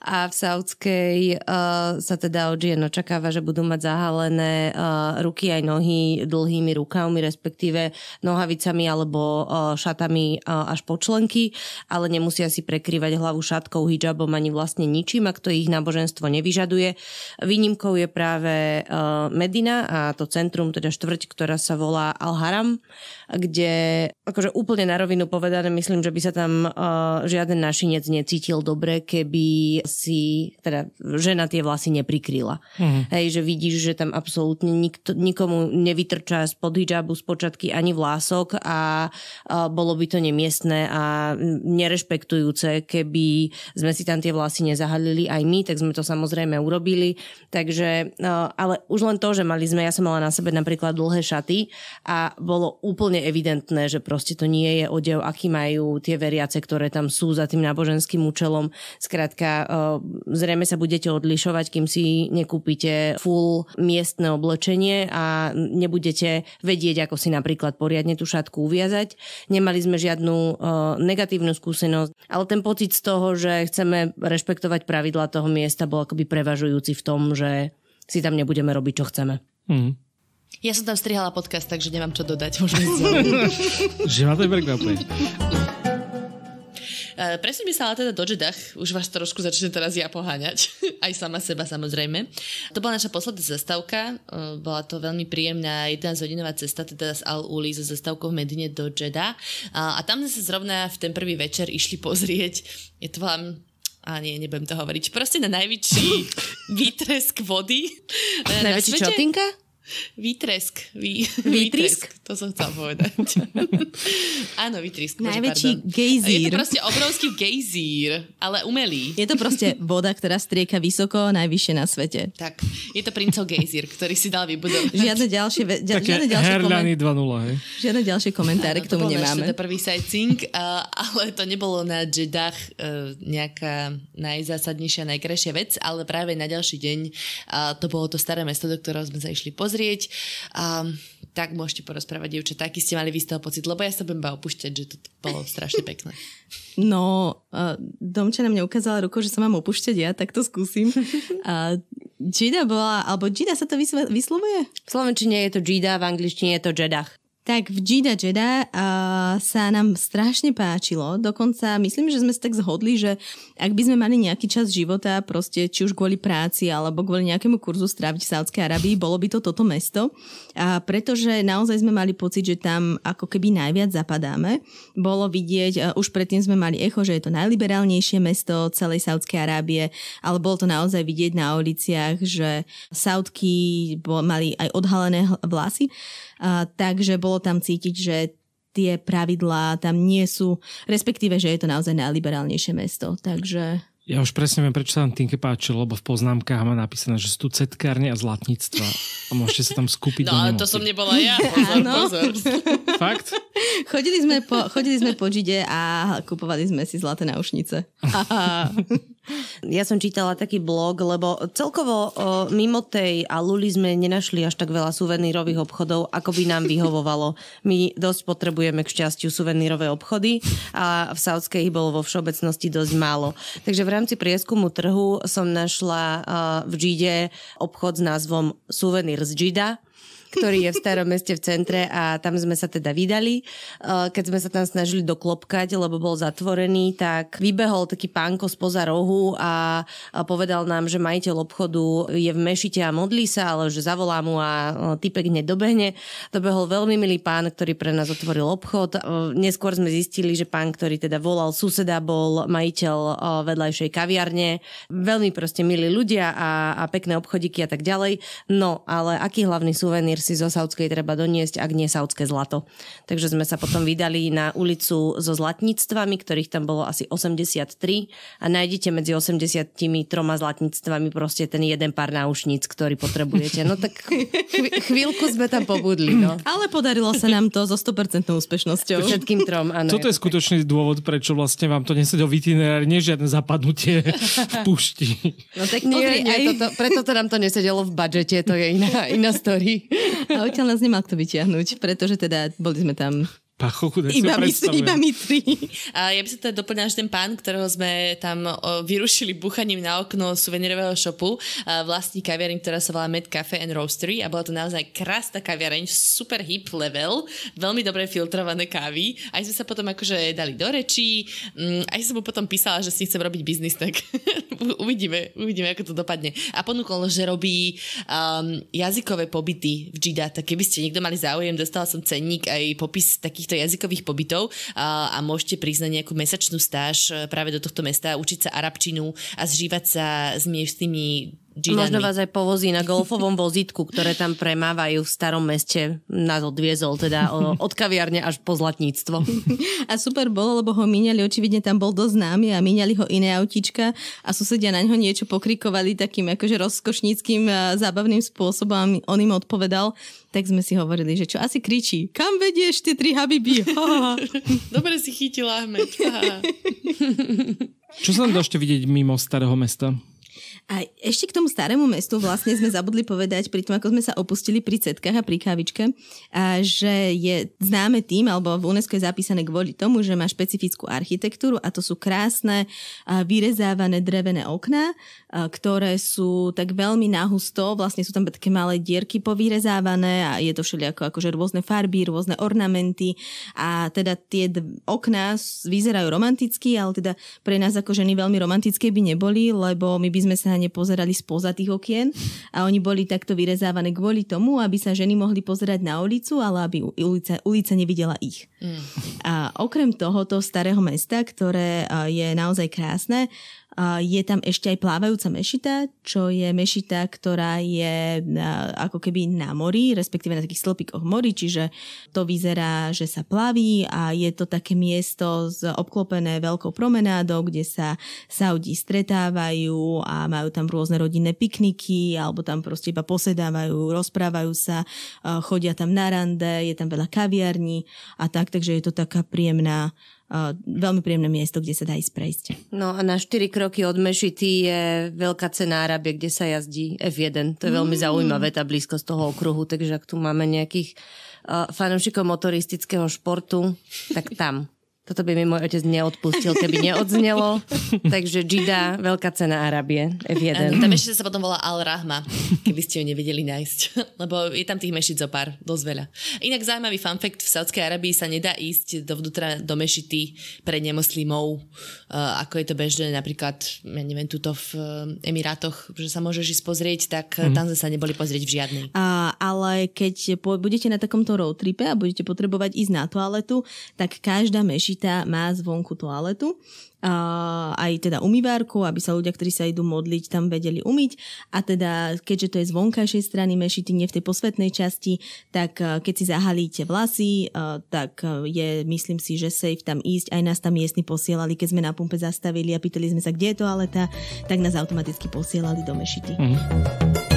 A v Saudskej uh, sa teda od žien očakáva, že budú mať zahalené uh, ruky aj nohy dlhými rukávmi, respektíve nohavicami alebo uh, šatami uh, až po členky, ale nemusia si prekrývať hlavu šatkou, hijabom ani vlastne ničím, ak to ich náboženstvo nevyžaduje. Výnimkou je práve uh, Medina a to centrum, teda štvrť, ktorá sa volá Al-Haram kde akože úplne na rovinu povedané, myslím, že by sa tam uh, žiaden našinec necítil dobre, keby si teda žena tie vlasy neprikryla. Mm. Hej, že vidíš, že tam absolútne nikto, nikomu nevytrčá spod hijabu, z počatky ani vlások a uh, bolo by to nemiestné a nerešpektujúce, keby sme si tam tie vlasy nezahalili aj my, tak sme to samozrejme urobili. Takže, uh, ale už len to, že mali sme, ja som mala na sebe napríklad dlhé šaty a bolo úplne úplne evidentné, že proste to nie je odev, aký majú tie veriace, ktoré tam sú za tým náboženským účelom. Skrátka, e, zrejme sa budete odlišovať, kým si nekúpite full miestne oblečenie a nebudete vedieť, ako si napríklad poriadne tú šatku uviazať. Nemali sme žiadnu e, negatívnu skúsenosť, ale ten pocit z toho, že chceme rešpektovať pravidla toho miesta, bol akoby prevažujúci v tom, že si tam nebudeme robiť, čo chceme. Mm. Ja som tam strihala podcast, takže nemám čo dodať. Že ma to je Presuňme sa ale teda do Jeddah, už vás trošku začne teraz ja poháňať, aj sama seba samozrejme. To bola naša posledná zastávka, eh, bola to veľmi príjemná 11-hodinová cesta teda z Al-Uli so zastávkou v Medine do Jeddah eh, a, tam sme sa zrovna v ten prvý večer išli pozrieť, je to vám a nie, nebudem to hovoriť. Proste na najväčší výtresk vody. Eh, najväčší na čotinka? Výtresk. Vý, výtrisk? To som chcela povedať. Áno, výtrisk. Najväčší pardon. gejzír. Je to proste obrovský gejzír, ale umelý. Je to proste voda, ktorá strieka vysoko, najvyššie na svete. Tak, je to princov gejzír, ktorý si dal vybudovať. Žiadne ďalšie, ďa, žiadne ďalšie, koment- 2.0, žiadne ďalšie komentáre Áno, k tomu to nemáme. To teda prvý sightseeing, uh, ale to nebolo na džedách uh, e, nejaká najzásadnejšia, najkrajšia vec, ale práve na ďalší deň uh, to bolo to staré mesto, do ktorého sme sa išli pozrieť pozrieť. A, tak môžete porozprávať, dievče, taký ste mali vy z toho pocit, lebo ja sa budem ba opušťať, že to bolo strašne pekné. No, uh, Domča na mňa ukázala ruku, že sa mám opušťať ja, tak to skúsim. A Gida bola, alebo Gida sa to vyslovuje? V slovenčine je to Jida, v angličtine je to Jedach. Tak v Gida Jeda uh, eh, sa nám strašne páčilo, dokonca myslím, že sme sa tak zhodli, že ak by sme mali nejaký čas života, proste či už kvôli práci alebo kvôli nejakému kurzu stráviť v Sáudskej Arabii, bolo by to toto mesto. A pretože naozaj sme mali pocit, že tam ako keby najviac zapadáme. Bolo vidieť, e, už predtým sme mali echo, že je to najliberálnejšie mesto celej Saudskej Arábie, ale bolo to naozaj vidieť na uliciach, že Saudky mali aj odhalené vlasy, a, takže bolo tam cítiť, že tie pravidlá tam nie sú, respektíve, že je to naozaj najliberálnejšie mesto. Takže ja už presne viem, prečo sa tam Tinke páči, lebo v poznámkach má napísané, že sú tu cetkárne a zlatníctva. A môžete sa tam skúpiť No, ale to som nebola ja. Pozor, no. pozor. Fakt? Chodili sme, po, chodili sme po Žide a kupovali sme si zlaté náušnice. Ja som čítala taký blog, lebo celkovo uh, mimo tej a Luli sme nenašli až tak veľa suvenírových obchodov, ako by nám vyhovovalo. My dosť potrebujeme k šťastiu suvenírové obchody a v Saudskej ich bolo vo všeobecnosti dosť málo. Takže v rámci prieskumu trhu som našla v Žide obchod s názvom Suvenír z Žida ktorý je v starom meste v centre a tam sme sa teda vydali. E, keď sme sa tam snažili doklopkať, lebo bol zatvorený, tak vybehol taký pánko spoza rohu a povedal nám, že majiteľ obchodu je v mešite a modlí sa, ale že zavolá mu a e, typek hneď dobehne. Dobehol veľmi milý pán, ktorý pre nás otvoril obchod. E, neskôr sme zistili, že pán, ktorý teda volal suseda, bol majiteľ vedľajšej kaviarne. Veľmi proste milí ľudia a, a pekné obchodiky a tak ďalej. No, ale aký hlavný suvenír papier si zo Saudskej treba doniesť, ak nie saudské zlato. Takže sme sa potom vydali na ulicu so zlatníctvami, ktorých tam bolo asi 83 a nájdete medzi 83 zlatníctvami proste ten jeden pár náušníc, ktorý potrebujete. No tak chvíľku sme tam pobudli. No. Ale podarilo sa nám to so 100% úspešnosťou. Všetkým trom, áno. Toto je skutočný dôvod, prečo vlastne vám to nesedel v itinerári, nie žiadne zapadnutie v pušti. No tak nie, nie, aj toto, preto to nám to nesedelo v budžete, to je iná, iná story. A odtiaľ nás nemal kto vyťahnuť, pretože teda boli sme tam Pachochu, iba, my, iba my tri. A ja by som teda doplňal, že ten pán, ktorého sme tam vyrušili buchaním na okno suvenirového shopu, vlastní kaviareň, ktorá sa volá Med Cafe and Roastery a bola to naozaj krásna kaviareň, super hip level, veľmi dobre filtrované kávy. Aj sme sa potom akože dali do rečí, mm, aj som mu potom písala, že si chcem robiť biznis, tak uvidíme, uvidíme, ako to dopadne. A ponúkol, že robí um, jazykové pobyty v Gida, tak keby ste niekto mali záujem, dostala som cenník aj popis takých týchto jazykových pobytov a, a môžete prísť na nejakú mesačnú stáž e, práve do tohto mesta, učiť sa arabčinu a zžívať sa s miestnymi džinami. Možno vás aj povozí na golfovom vozítku, ktoré tam premávajú v starom meste. Nás odviezol teda od kaviarne až po zlatníctvo. A super bolo, lebo ho míňali, očividne tam bol dosť známy a míňali ho iné autička a susedia na ňo niečo pokrikovali takým akože rozkošníckým e, zábavným spôsobom a on im odpovedal, tak sme si hovorili, že čo asi kričí, kam vedieš ty tri habiby? Dobre si chytila, Ahmed. čo sa tam dá ešte vidieť mimo starého mesta? A ešte k tomu starému mestu vlastne sme zabudli povedať pri tom, ako sme sa opustili pri cetkách a pri kávičke, a že je známe tým, alebo v UNESCO je zapísané kvôli tomu, že má špecifickú architektúru a to sú krásne vyrezávané drevené okná, ktoré sú tak veľmi nahusto, vlastne sú tam také malé dierky povyrezávané a je to všelijako akože rôzne farby, rôzne ornamenty a teda tie okná vyzerajú romanticky, ale teda pre nás ako ženy veľmi romantické by neboli, lebo my by sme sa ne pozerali spoza tých okien a oni boli takto vyrezávané kvôli tomu, aby sa ženy mohli pozerať na ulicu, ale aby ulica, ulica nevidela ich. Mm. A okrem tohoto starého mesta, ktoré je naozaj krásne, je tam ešte aj plávajúca mešita, čo je mešita, ktorá je e, ako keby na mori, respektíve na takých slopikoch mori, čiže to vyzerá, že sa plaví a je to také miesto obklopené veľkou promenádou, kde sa Saudi stretávajú a majú tam rôzne rodinné pikniky alebo tam proste iba posedávajú, rozprávajú sa, e, chodia tam na rande, je tam veľa kaviarní a tak, takže je to taká príjemná Eh, veľmi príjemné miesto, kde sa dá ísť prejsť. No a na 4 kroky od Mešity je veľká cena Arábie, kde sa jazdí F1. To je veľmi mm. zaujímavé, tá blízkosť toho okruhu, takže ak tu máme nejakých eh, fanúšikov motoristického športu, tak tam. Toto by mi môj otec neodpustil, keby neodznelo. Takže Gida, veľká cena Arabie, F1. Ano, tá mešita sa potom volá Al Rahma, keby ste ju nevedeli nájsť. Lebo je tam tých mešit zo pár, dosť veľa. Inak zaujímavý fun fact, v Saudskej Arabii sa nedá ísť dovnútra do mešity pre nemoslimov, eh, ako je to bežné napríklad, ja neviem, tuto v eh, Emirátoch, že sa môžeš ísť pozrieť, tak mm. tam sa neboli pozrieť v žiadnej. A, ale keď po, budete na takomto tripe a budete potrebovať ísť na toaletu, tak každá mešita každá má zvonku toaletu, a aj teda umývárku, aby sa ľudia, ktorí sa idú modliť, tam vedeli umyť. A teda, keďže to je z vonkajšej strany mešity, nie v tej posvetnej časti, tak e, keď si zahalíte vlasy, e, tak e, je, myslím si, že safe tam ísť. Aj nás tam miestni posielali, keď sme na pumpe zastavili a pýtali sme sa, kde je toaleta, tak nás automaticky posielali do mešity. Mm-hmm.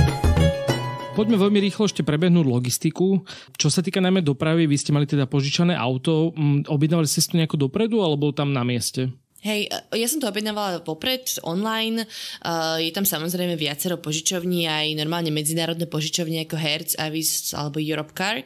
Poďme veľmi rýchlo ešte prebehnúť logistiku. Čo sa týka najmä dopravy, vy ste mali teda požičané auto. Mm, objednávali ste si to nejako dopredu alebo tam na mieste? Hej, e, ja som to objednávala vopred, online. Uh, je tam samozrejme viacero požičovní, aj normálne medzinárodné požičovne ako Hertz, Avis alebo Europcar. Um, ehm,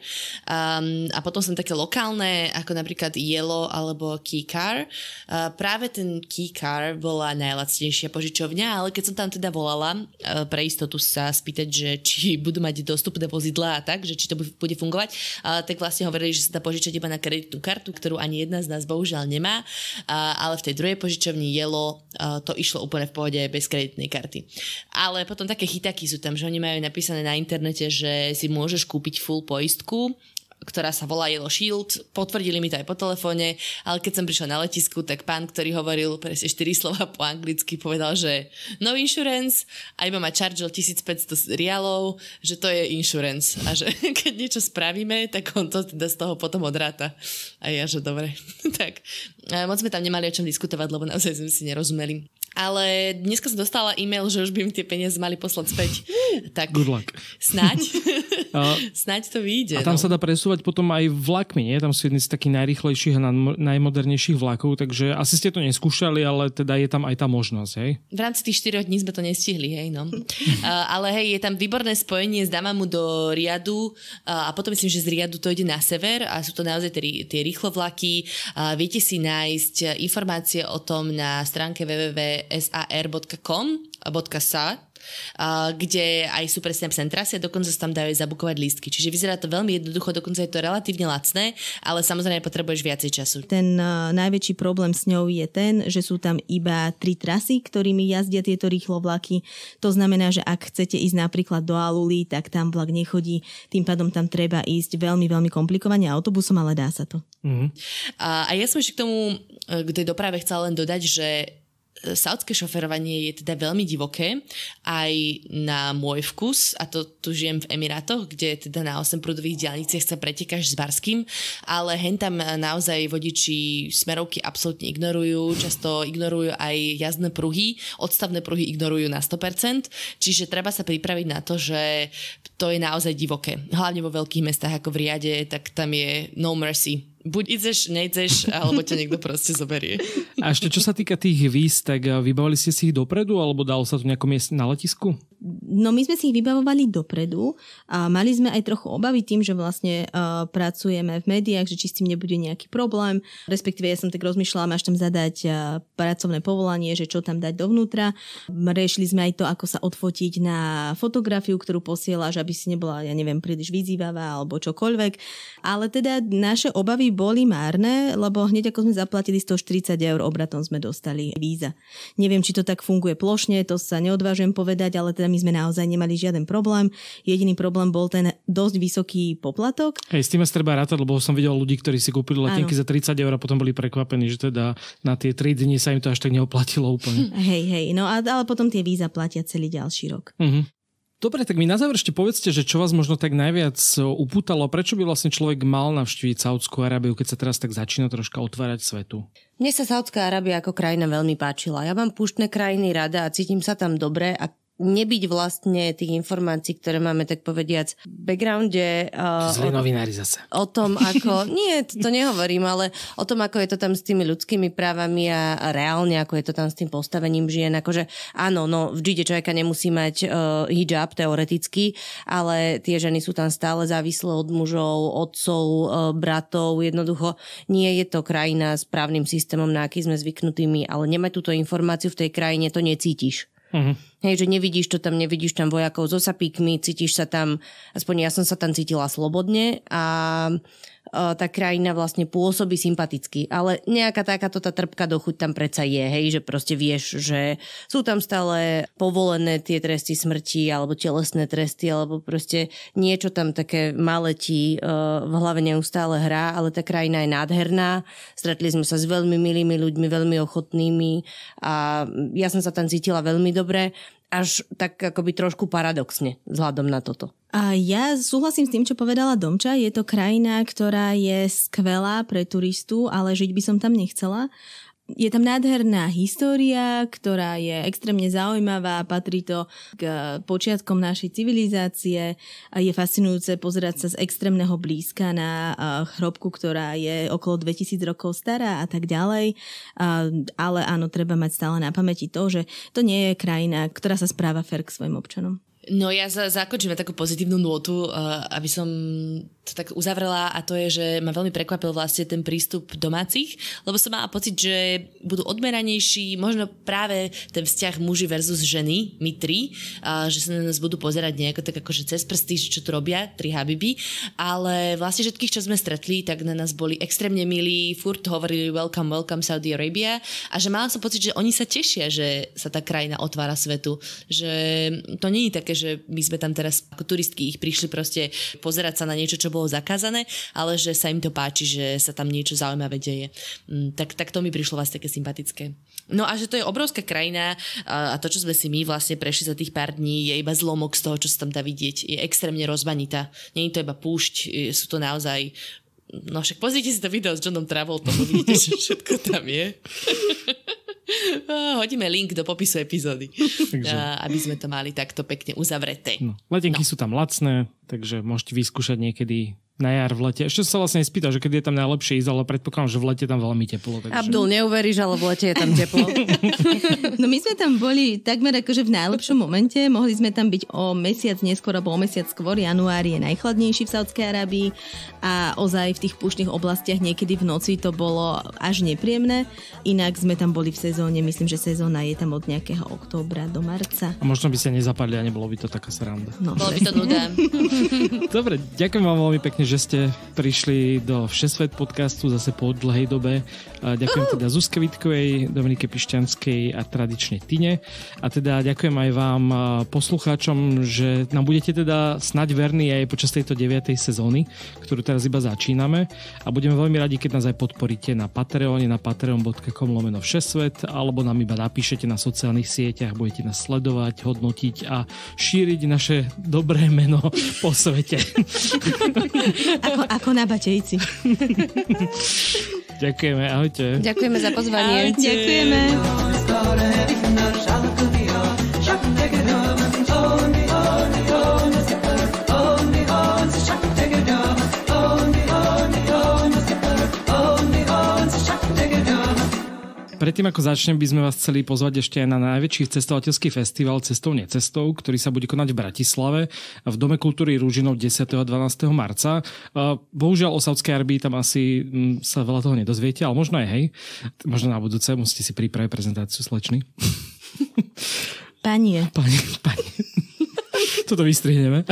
a potom som také lokálne, ako napríklad Yellow alebo Keycar. Uh, e, práve ten Keycar bola najlacnejšia požičovňa, ale keď som tam teda volala, uh, pre istotu sa spýtať, že či budú mať dostupné vozidla a tak, že či to bude fungovať, uh, tak vlastne hovorili, že sa dá požičať iba na kreditnú kartu, ktorú ani jedna z nás bohužiaľ nemá, uh, ale v tej druhej druhej požičovni jelo, uh, to išlo úplne v pohode bez kreditnej karty. Ale potom také chytaky sú tam, že oni majú napísané na internete, že si môžeš kúpiť full poistku ktorá sa volá Yellow Shield. Potvrdili mi to aj po telefóne, ale keď som prišla na letisku, tak pán, ktorý hovoril presne 4 slova po anglicky, povedal, že no insurance a iba ma chargil 1500 rialov, že to je insurance a že keď niečo spravíme, tak on to teda z toho potom odráta. A ja, že dobre. tak moc sme tam nemali o čom diskutovať, lebo naozaj sme si nerozumeli ale dneska som dostala e-mail, že už by im tie peniaze mali poslať späť. Tak Good luck. Snaď, a, snaď to vyjde. A tam no. sa dá presúvať potom aj vlakmi, nie? Tam sú jedni z takých najrychlejších a najmodernejších vlakov, takže asi ste to neskúšali, ale teda je tam aj tá možnosť, hej? V rámci tých 4 dní sme to nestihli, hej, no. a, ale hej, je tam výborné spojenie z Damamu do Riadu a potom myslím, že z Riadu to ide na sever a sú to naozaj tie, tie rýchlovlaky. A viete si nájsť informácie o tom na stránke www sar.com.sa kde aj sú presne napísané trasy a dokonca sa tam dajú aj zabukovať lístky. Čiže vyzerá to veľmi jednoducho, dokonca je to relatívne lacné, ale samozrejme potrebuješ viacej času. Ten uh, najväčší problém s ňou je ten, že sú tam iba tri trasy, ktorými jazdia tieto rýchlo vlaky. To znamená, že ak chcete ísť napríklad do Aluli, tak tam vlak nechodí, tým pádom tam treba ísť veľmi, veľmi komplikovane autobusom, ale dá sa to. Mm-hmm. A, a ja som ešte k tomu, e, k tej doprave chcela len dodať, že saudské šoferovanie je teda veľmi divoké aj na môj vkus a to tu žijem v Emirátoch, kde teda na 8 prúdových diálniciach sa pretekáš s Barským, ale hen tam naozaj vodiči smerovky absolútne ignorujú, často ignorujú aj jazdné pruhy, odstavné pruhy ignorujú na 100%, čiže treba sa pripraviť na to, že to je naozaj divoké. Hlavne vo veľkých mestách ako v Riade, tak tam je no mercy buď ideš, nejdeš, alebo ťa niekto proste zoberie. A ešte čo sa týka tých víz, tak eh, vybavili ste si ich dopredu, alebo dalo sa to nejako miest na letisku? No my sme si ich vybavovali dopredu a mali sme aj trochu obavy tým, že vlastne uh, pracujeme v médiách, že či s tým nebude nejaký problém. Respektíve ja som tak rozmýšľala, máš tam zadať uh, pracovné povolanie, že čo tam dať dovnútra. Riešili sme aj to, ako sa odfotiť na fotografiu, ktorú posieláš, aby si nebola, ja neviem, príliš vyzývavá alebo čokoľvek. Ale teda naše obavy boli márne, lebo hneď ako sme zaplatili 140 eur obratom sme dostali víza. Neviem, či to tak funguje plošne, to sa neodvážujem povedať, ale teda teda my sme naozaj nemali žiaden problém. Jediný problém bol ten dosť vysoký poplatok. Hej, s tým sa treba rátať, lebo som videl ľudí, ktorí si kúpili letenky ano. za 30 eur a potom boli prekvapení, že teda na tie 3 dni sa im to až tak neoplatilo úplne. Hej, hej, no a, ale potom tie víza platia celý ďalší rok. Uh-huh. Dobre, tak mi na záver ešte povedzte, že čo vás možno tak najviac upútalo, prečo by vlastne človek mal navštíviť Saudskú Arábiu, keď sa teraz tak začína troška otvárať svetu? Mne sa Saudská Arábia ako krajina veľmi páčila. Ja mám púštne krajiny rada a cítim sa tam dobre a nebyť vlastne tých informácií, ktoré máme, tak povediac, v backgrounde. Uh, Zlí novinári zase. O tom, ako... Nie, to, to nehovorím, ale o tom, ako je to tam s tými ľudskými právami a, a reálne, ako je to tam s tým postavením žien. Akože áno, no v GD človeka nemusí mať uh, hijab teoreticky, ale tie ženy sú tam stále závislé od mužov, otcov, uh, eh, bratov. Jednoducho nie je to krajina s právnym systémom, na aký sme zvyknutými, ale nemať túto informáciu v tej krajine, to necítiš. Uh-huh. Hej, že nevidíš to tam, nevidíš tam vojakov so sapíkmi, cítiš sa tam, aspoň ja som sa tam cítila slobodne a tá krajina vlastne pôsobí sympaticky, ale nejaká takáto tá trpka dochuť tam predsa je, hej, že proste vieš, že sú tam stále povolené tie tresty smrti alebo telesné tresty, alebo proste niečo tam také malé ti e, v hlave neustále hrá, ale tá krajina je nádherná, stretli sme sa s veľmi milými ľuďmi, veľmi ochotnými a ja som sa tam cítila veľmi dobre až tak akoby trošku paradoxne vzhľadom na toto. A ja súhlasím s tým, čo povedala Domča. Je to krajina, ktorá je skvelá pre turistu, ale žiť by som tam nechcela je tam nádherná história, ktorá je extrémne zaujímavá, patrí to k počiatkom našej civilizácie. Je fascinujúce pozerať sa z extrémneho blízka na chrobku, ktorá je okolo 2000 rokov stará a tak ďalej. Ale áno, treba mať stále na pamäti to, že to nie je krajina, ktorá sa správa fair k svojim občanom. No ja zakončím na takú pozitívnu nôtu, aby som to tak uzavrela a to je, že ma veľmi prekvapil vlastne ten prístup domácich, lebo som mala pocit, že budú odmeranejší, možno práve ten vzťah muži versus ženy, my tri, a že sa na nás budú pozerať nejako tak akože cez prsty, čo tu robia, tri habiby, ale vlastne všetkých, čo sme stretli, tak na nás boli extrémne milí, furt hovorili welcome, welcome Saudi Arabia a že mala som pocit, že oni sa tešia, že sa tá krajina otvára svetu, že to nie je také, že my sme tam teraz ako turistky ich prišli proste pozerať sa na niečo, čo bolo zakázané, ale že sa im to páči, že sa tam niečo zaujímavé deje. Mm, tak, tak to mi prišlo vás vlastne také sympatické. No a že to je obrovská krajina a to, čo sme si my vlastne prešli za tých pár dní, je iba zlomok z toho, čo sa tam dá vidieť. Je extrémne rozmanitá. Nie je to iba púšť, sú to naozaj No však pozrite si to video s Johnom to vidíte, že všetko tam je. Hodíme link do popisu epizódy, takže... aby sme to mali takto pekne uzavreté. No, letenky no. sú tam lacné, takže môžete vyskúšať niekedy na jar v lete. Ešte sa vlastne spýta, že keď je tam najlepšie ísť, ale predpokladám, že v lete tam veľmi teplo. Takže... Abdul, neuveríš, ale v lete je tam teplo. no my sme tam boli takmer akože v najlepšom momente. Mohli sme tam byť o mesiac neskôr alebo o mesiac skôr. Január je najchladnejší v Saudskej Arabii. a ozaj v tých púšnych oblastiach niekedy v noci to bolo až nepríjemné. Inak sme tam boli v sezóne, myslím, že sezóna je tam od nejakého októbra do marca. A možno by sa nezapadli a nebolo by to taká sranda. No, bolo by to Dobre, ďakujem vám veľmi pekne, že ste prišli do Všesvet podcastu zase po dlhej dobe Ďakujem teda Zuzke Vitkovej, Dominike Pišťanskej a tradične Tine. A teda ďakujem aj vám poslucháčom, že nám budete teda snať verní aj počas tejto 9. sezóny, ktorú teraz iba začíname. A budeme veľmi radi, keď nás aj podporíte na Patreone, na patreon.com lomeno všesvet, alebo nám iba napíšete na sociálnych sieťach, budete nás sledovať, hodnotiť a šíriť naše dobré meno po svete. ako, ako na batejci. Ďakujeme, ahojte. Ďakujeme za pozvanie. Ahojte. Ďakujeme. Ahojte. Predtým, ako začnem, by sme vás chceli pozvať ešte na najväčší cestovateľský festival Cestou necestou, ktorý sa bude konať v Bratislave v Dome kultúry Rúžinov 10. a 12. marca. E, bohužiaľ o Saudskej Arbii tam asi mm, sa veľa toho nedozviete, ale možno aj hej. Možno na budúce musíte si pripraviť prezentáciu slečny. Panie. Panie, panie. Toto vystrihneme.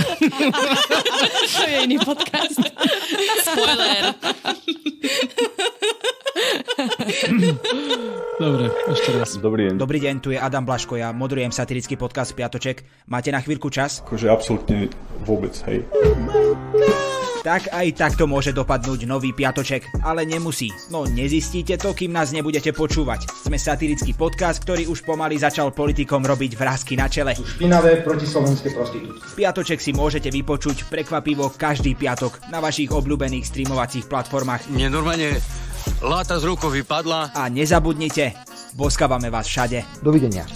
to je iný podcast. Spoiler. Dobre, ešte raz. Dobrý deň. Dobrý deň, tu je Adam Blaško, ja modrujem satirický podcast Piatoček. Máte na chvíľku čas? Akože absolútne vôbec, hej. Tak aj takto môže dopadnúť nový piatoček, ale nemusí. No nezistíte to, kým nás nebudete počúvať. Sme satirický podcast, ktorý už pomaly začal politikom robiť vrázky na čele. Špinavé protislovenské prostitútky. Piatoček si môžete vypočuť prekvapivo každý piatok na vašich obľúbených streamovacích platformách. Nenormálne Láta z rukou vypadla. A nezabudnite, boskávame vás všade. Dovidenia.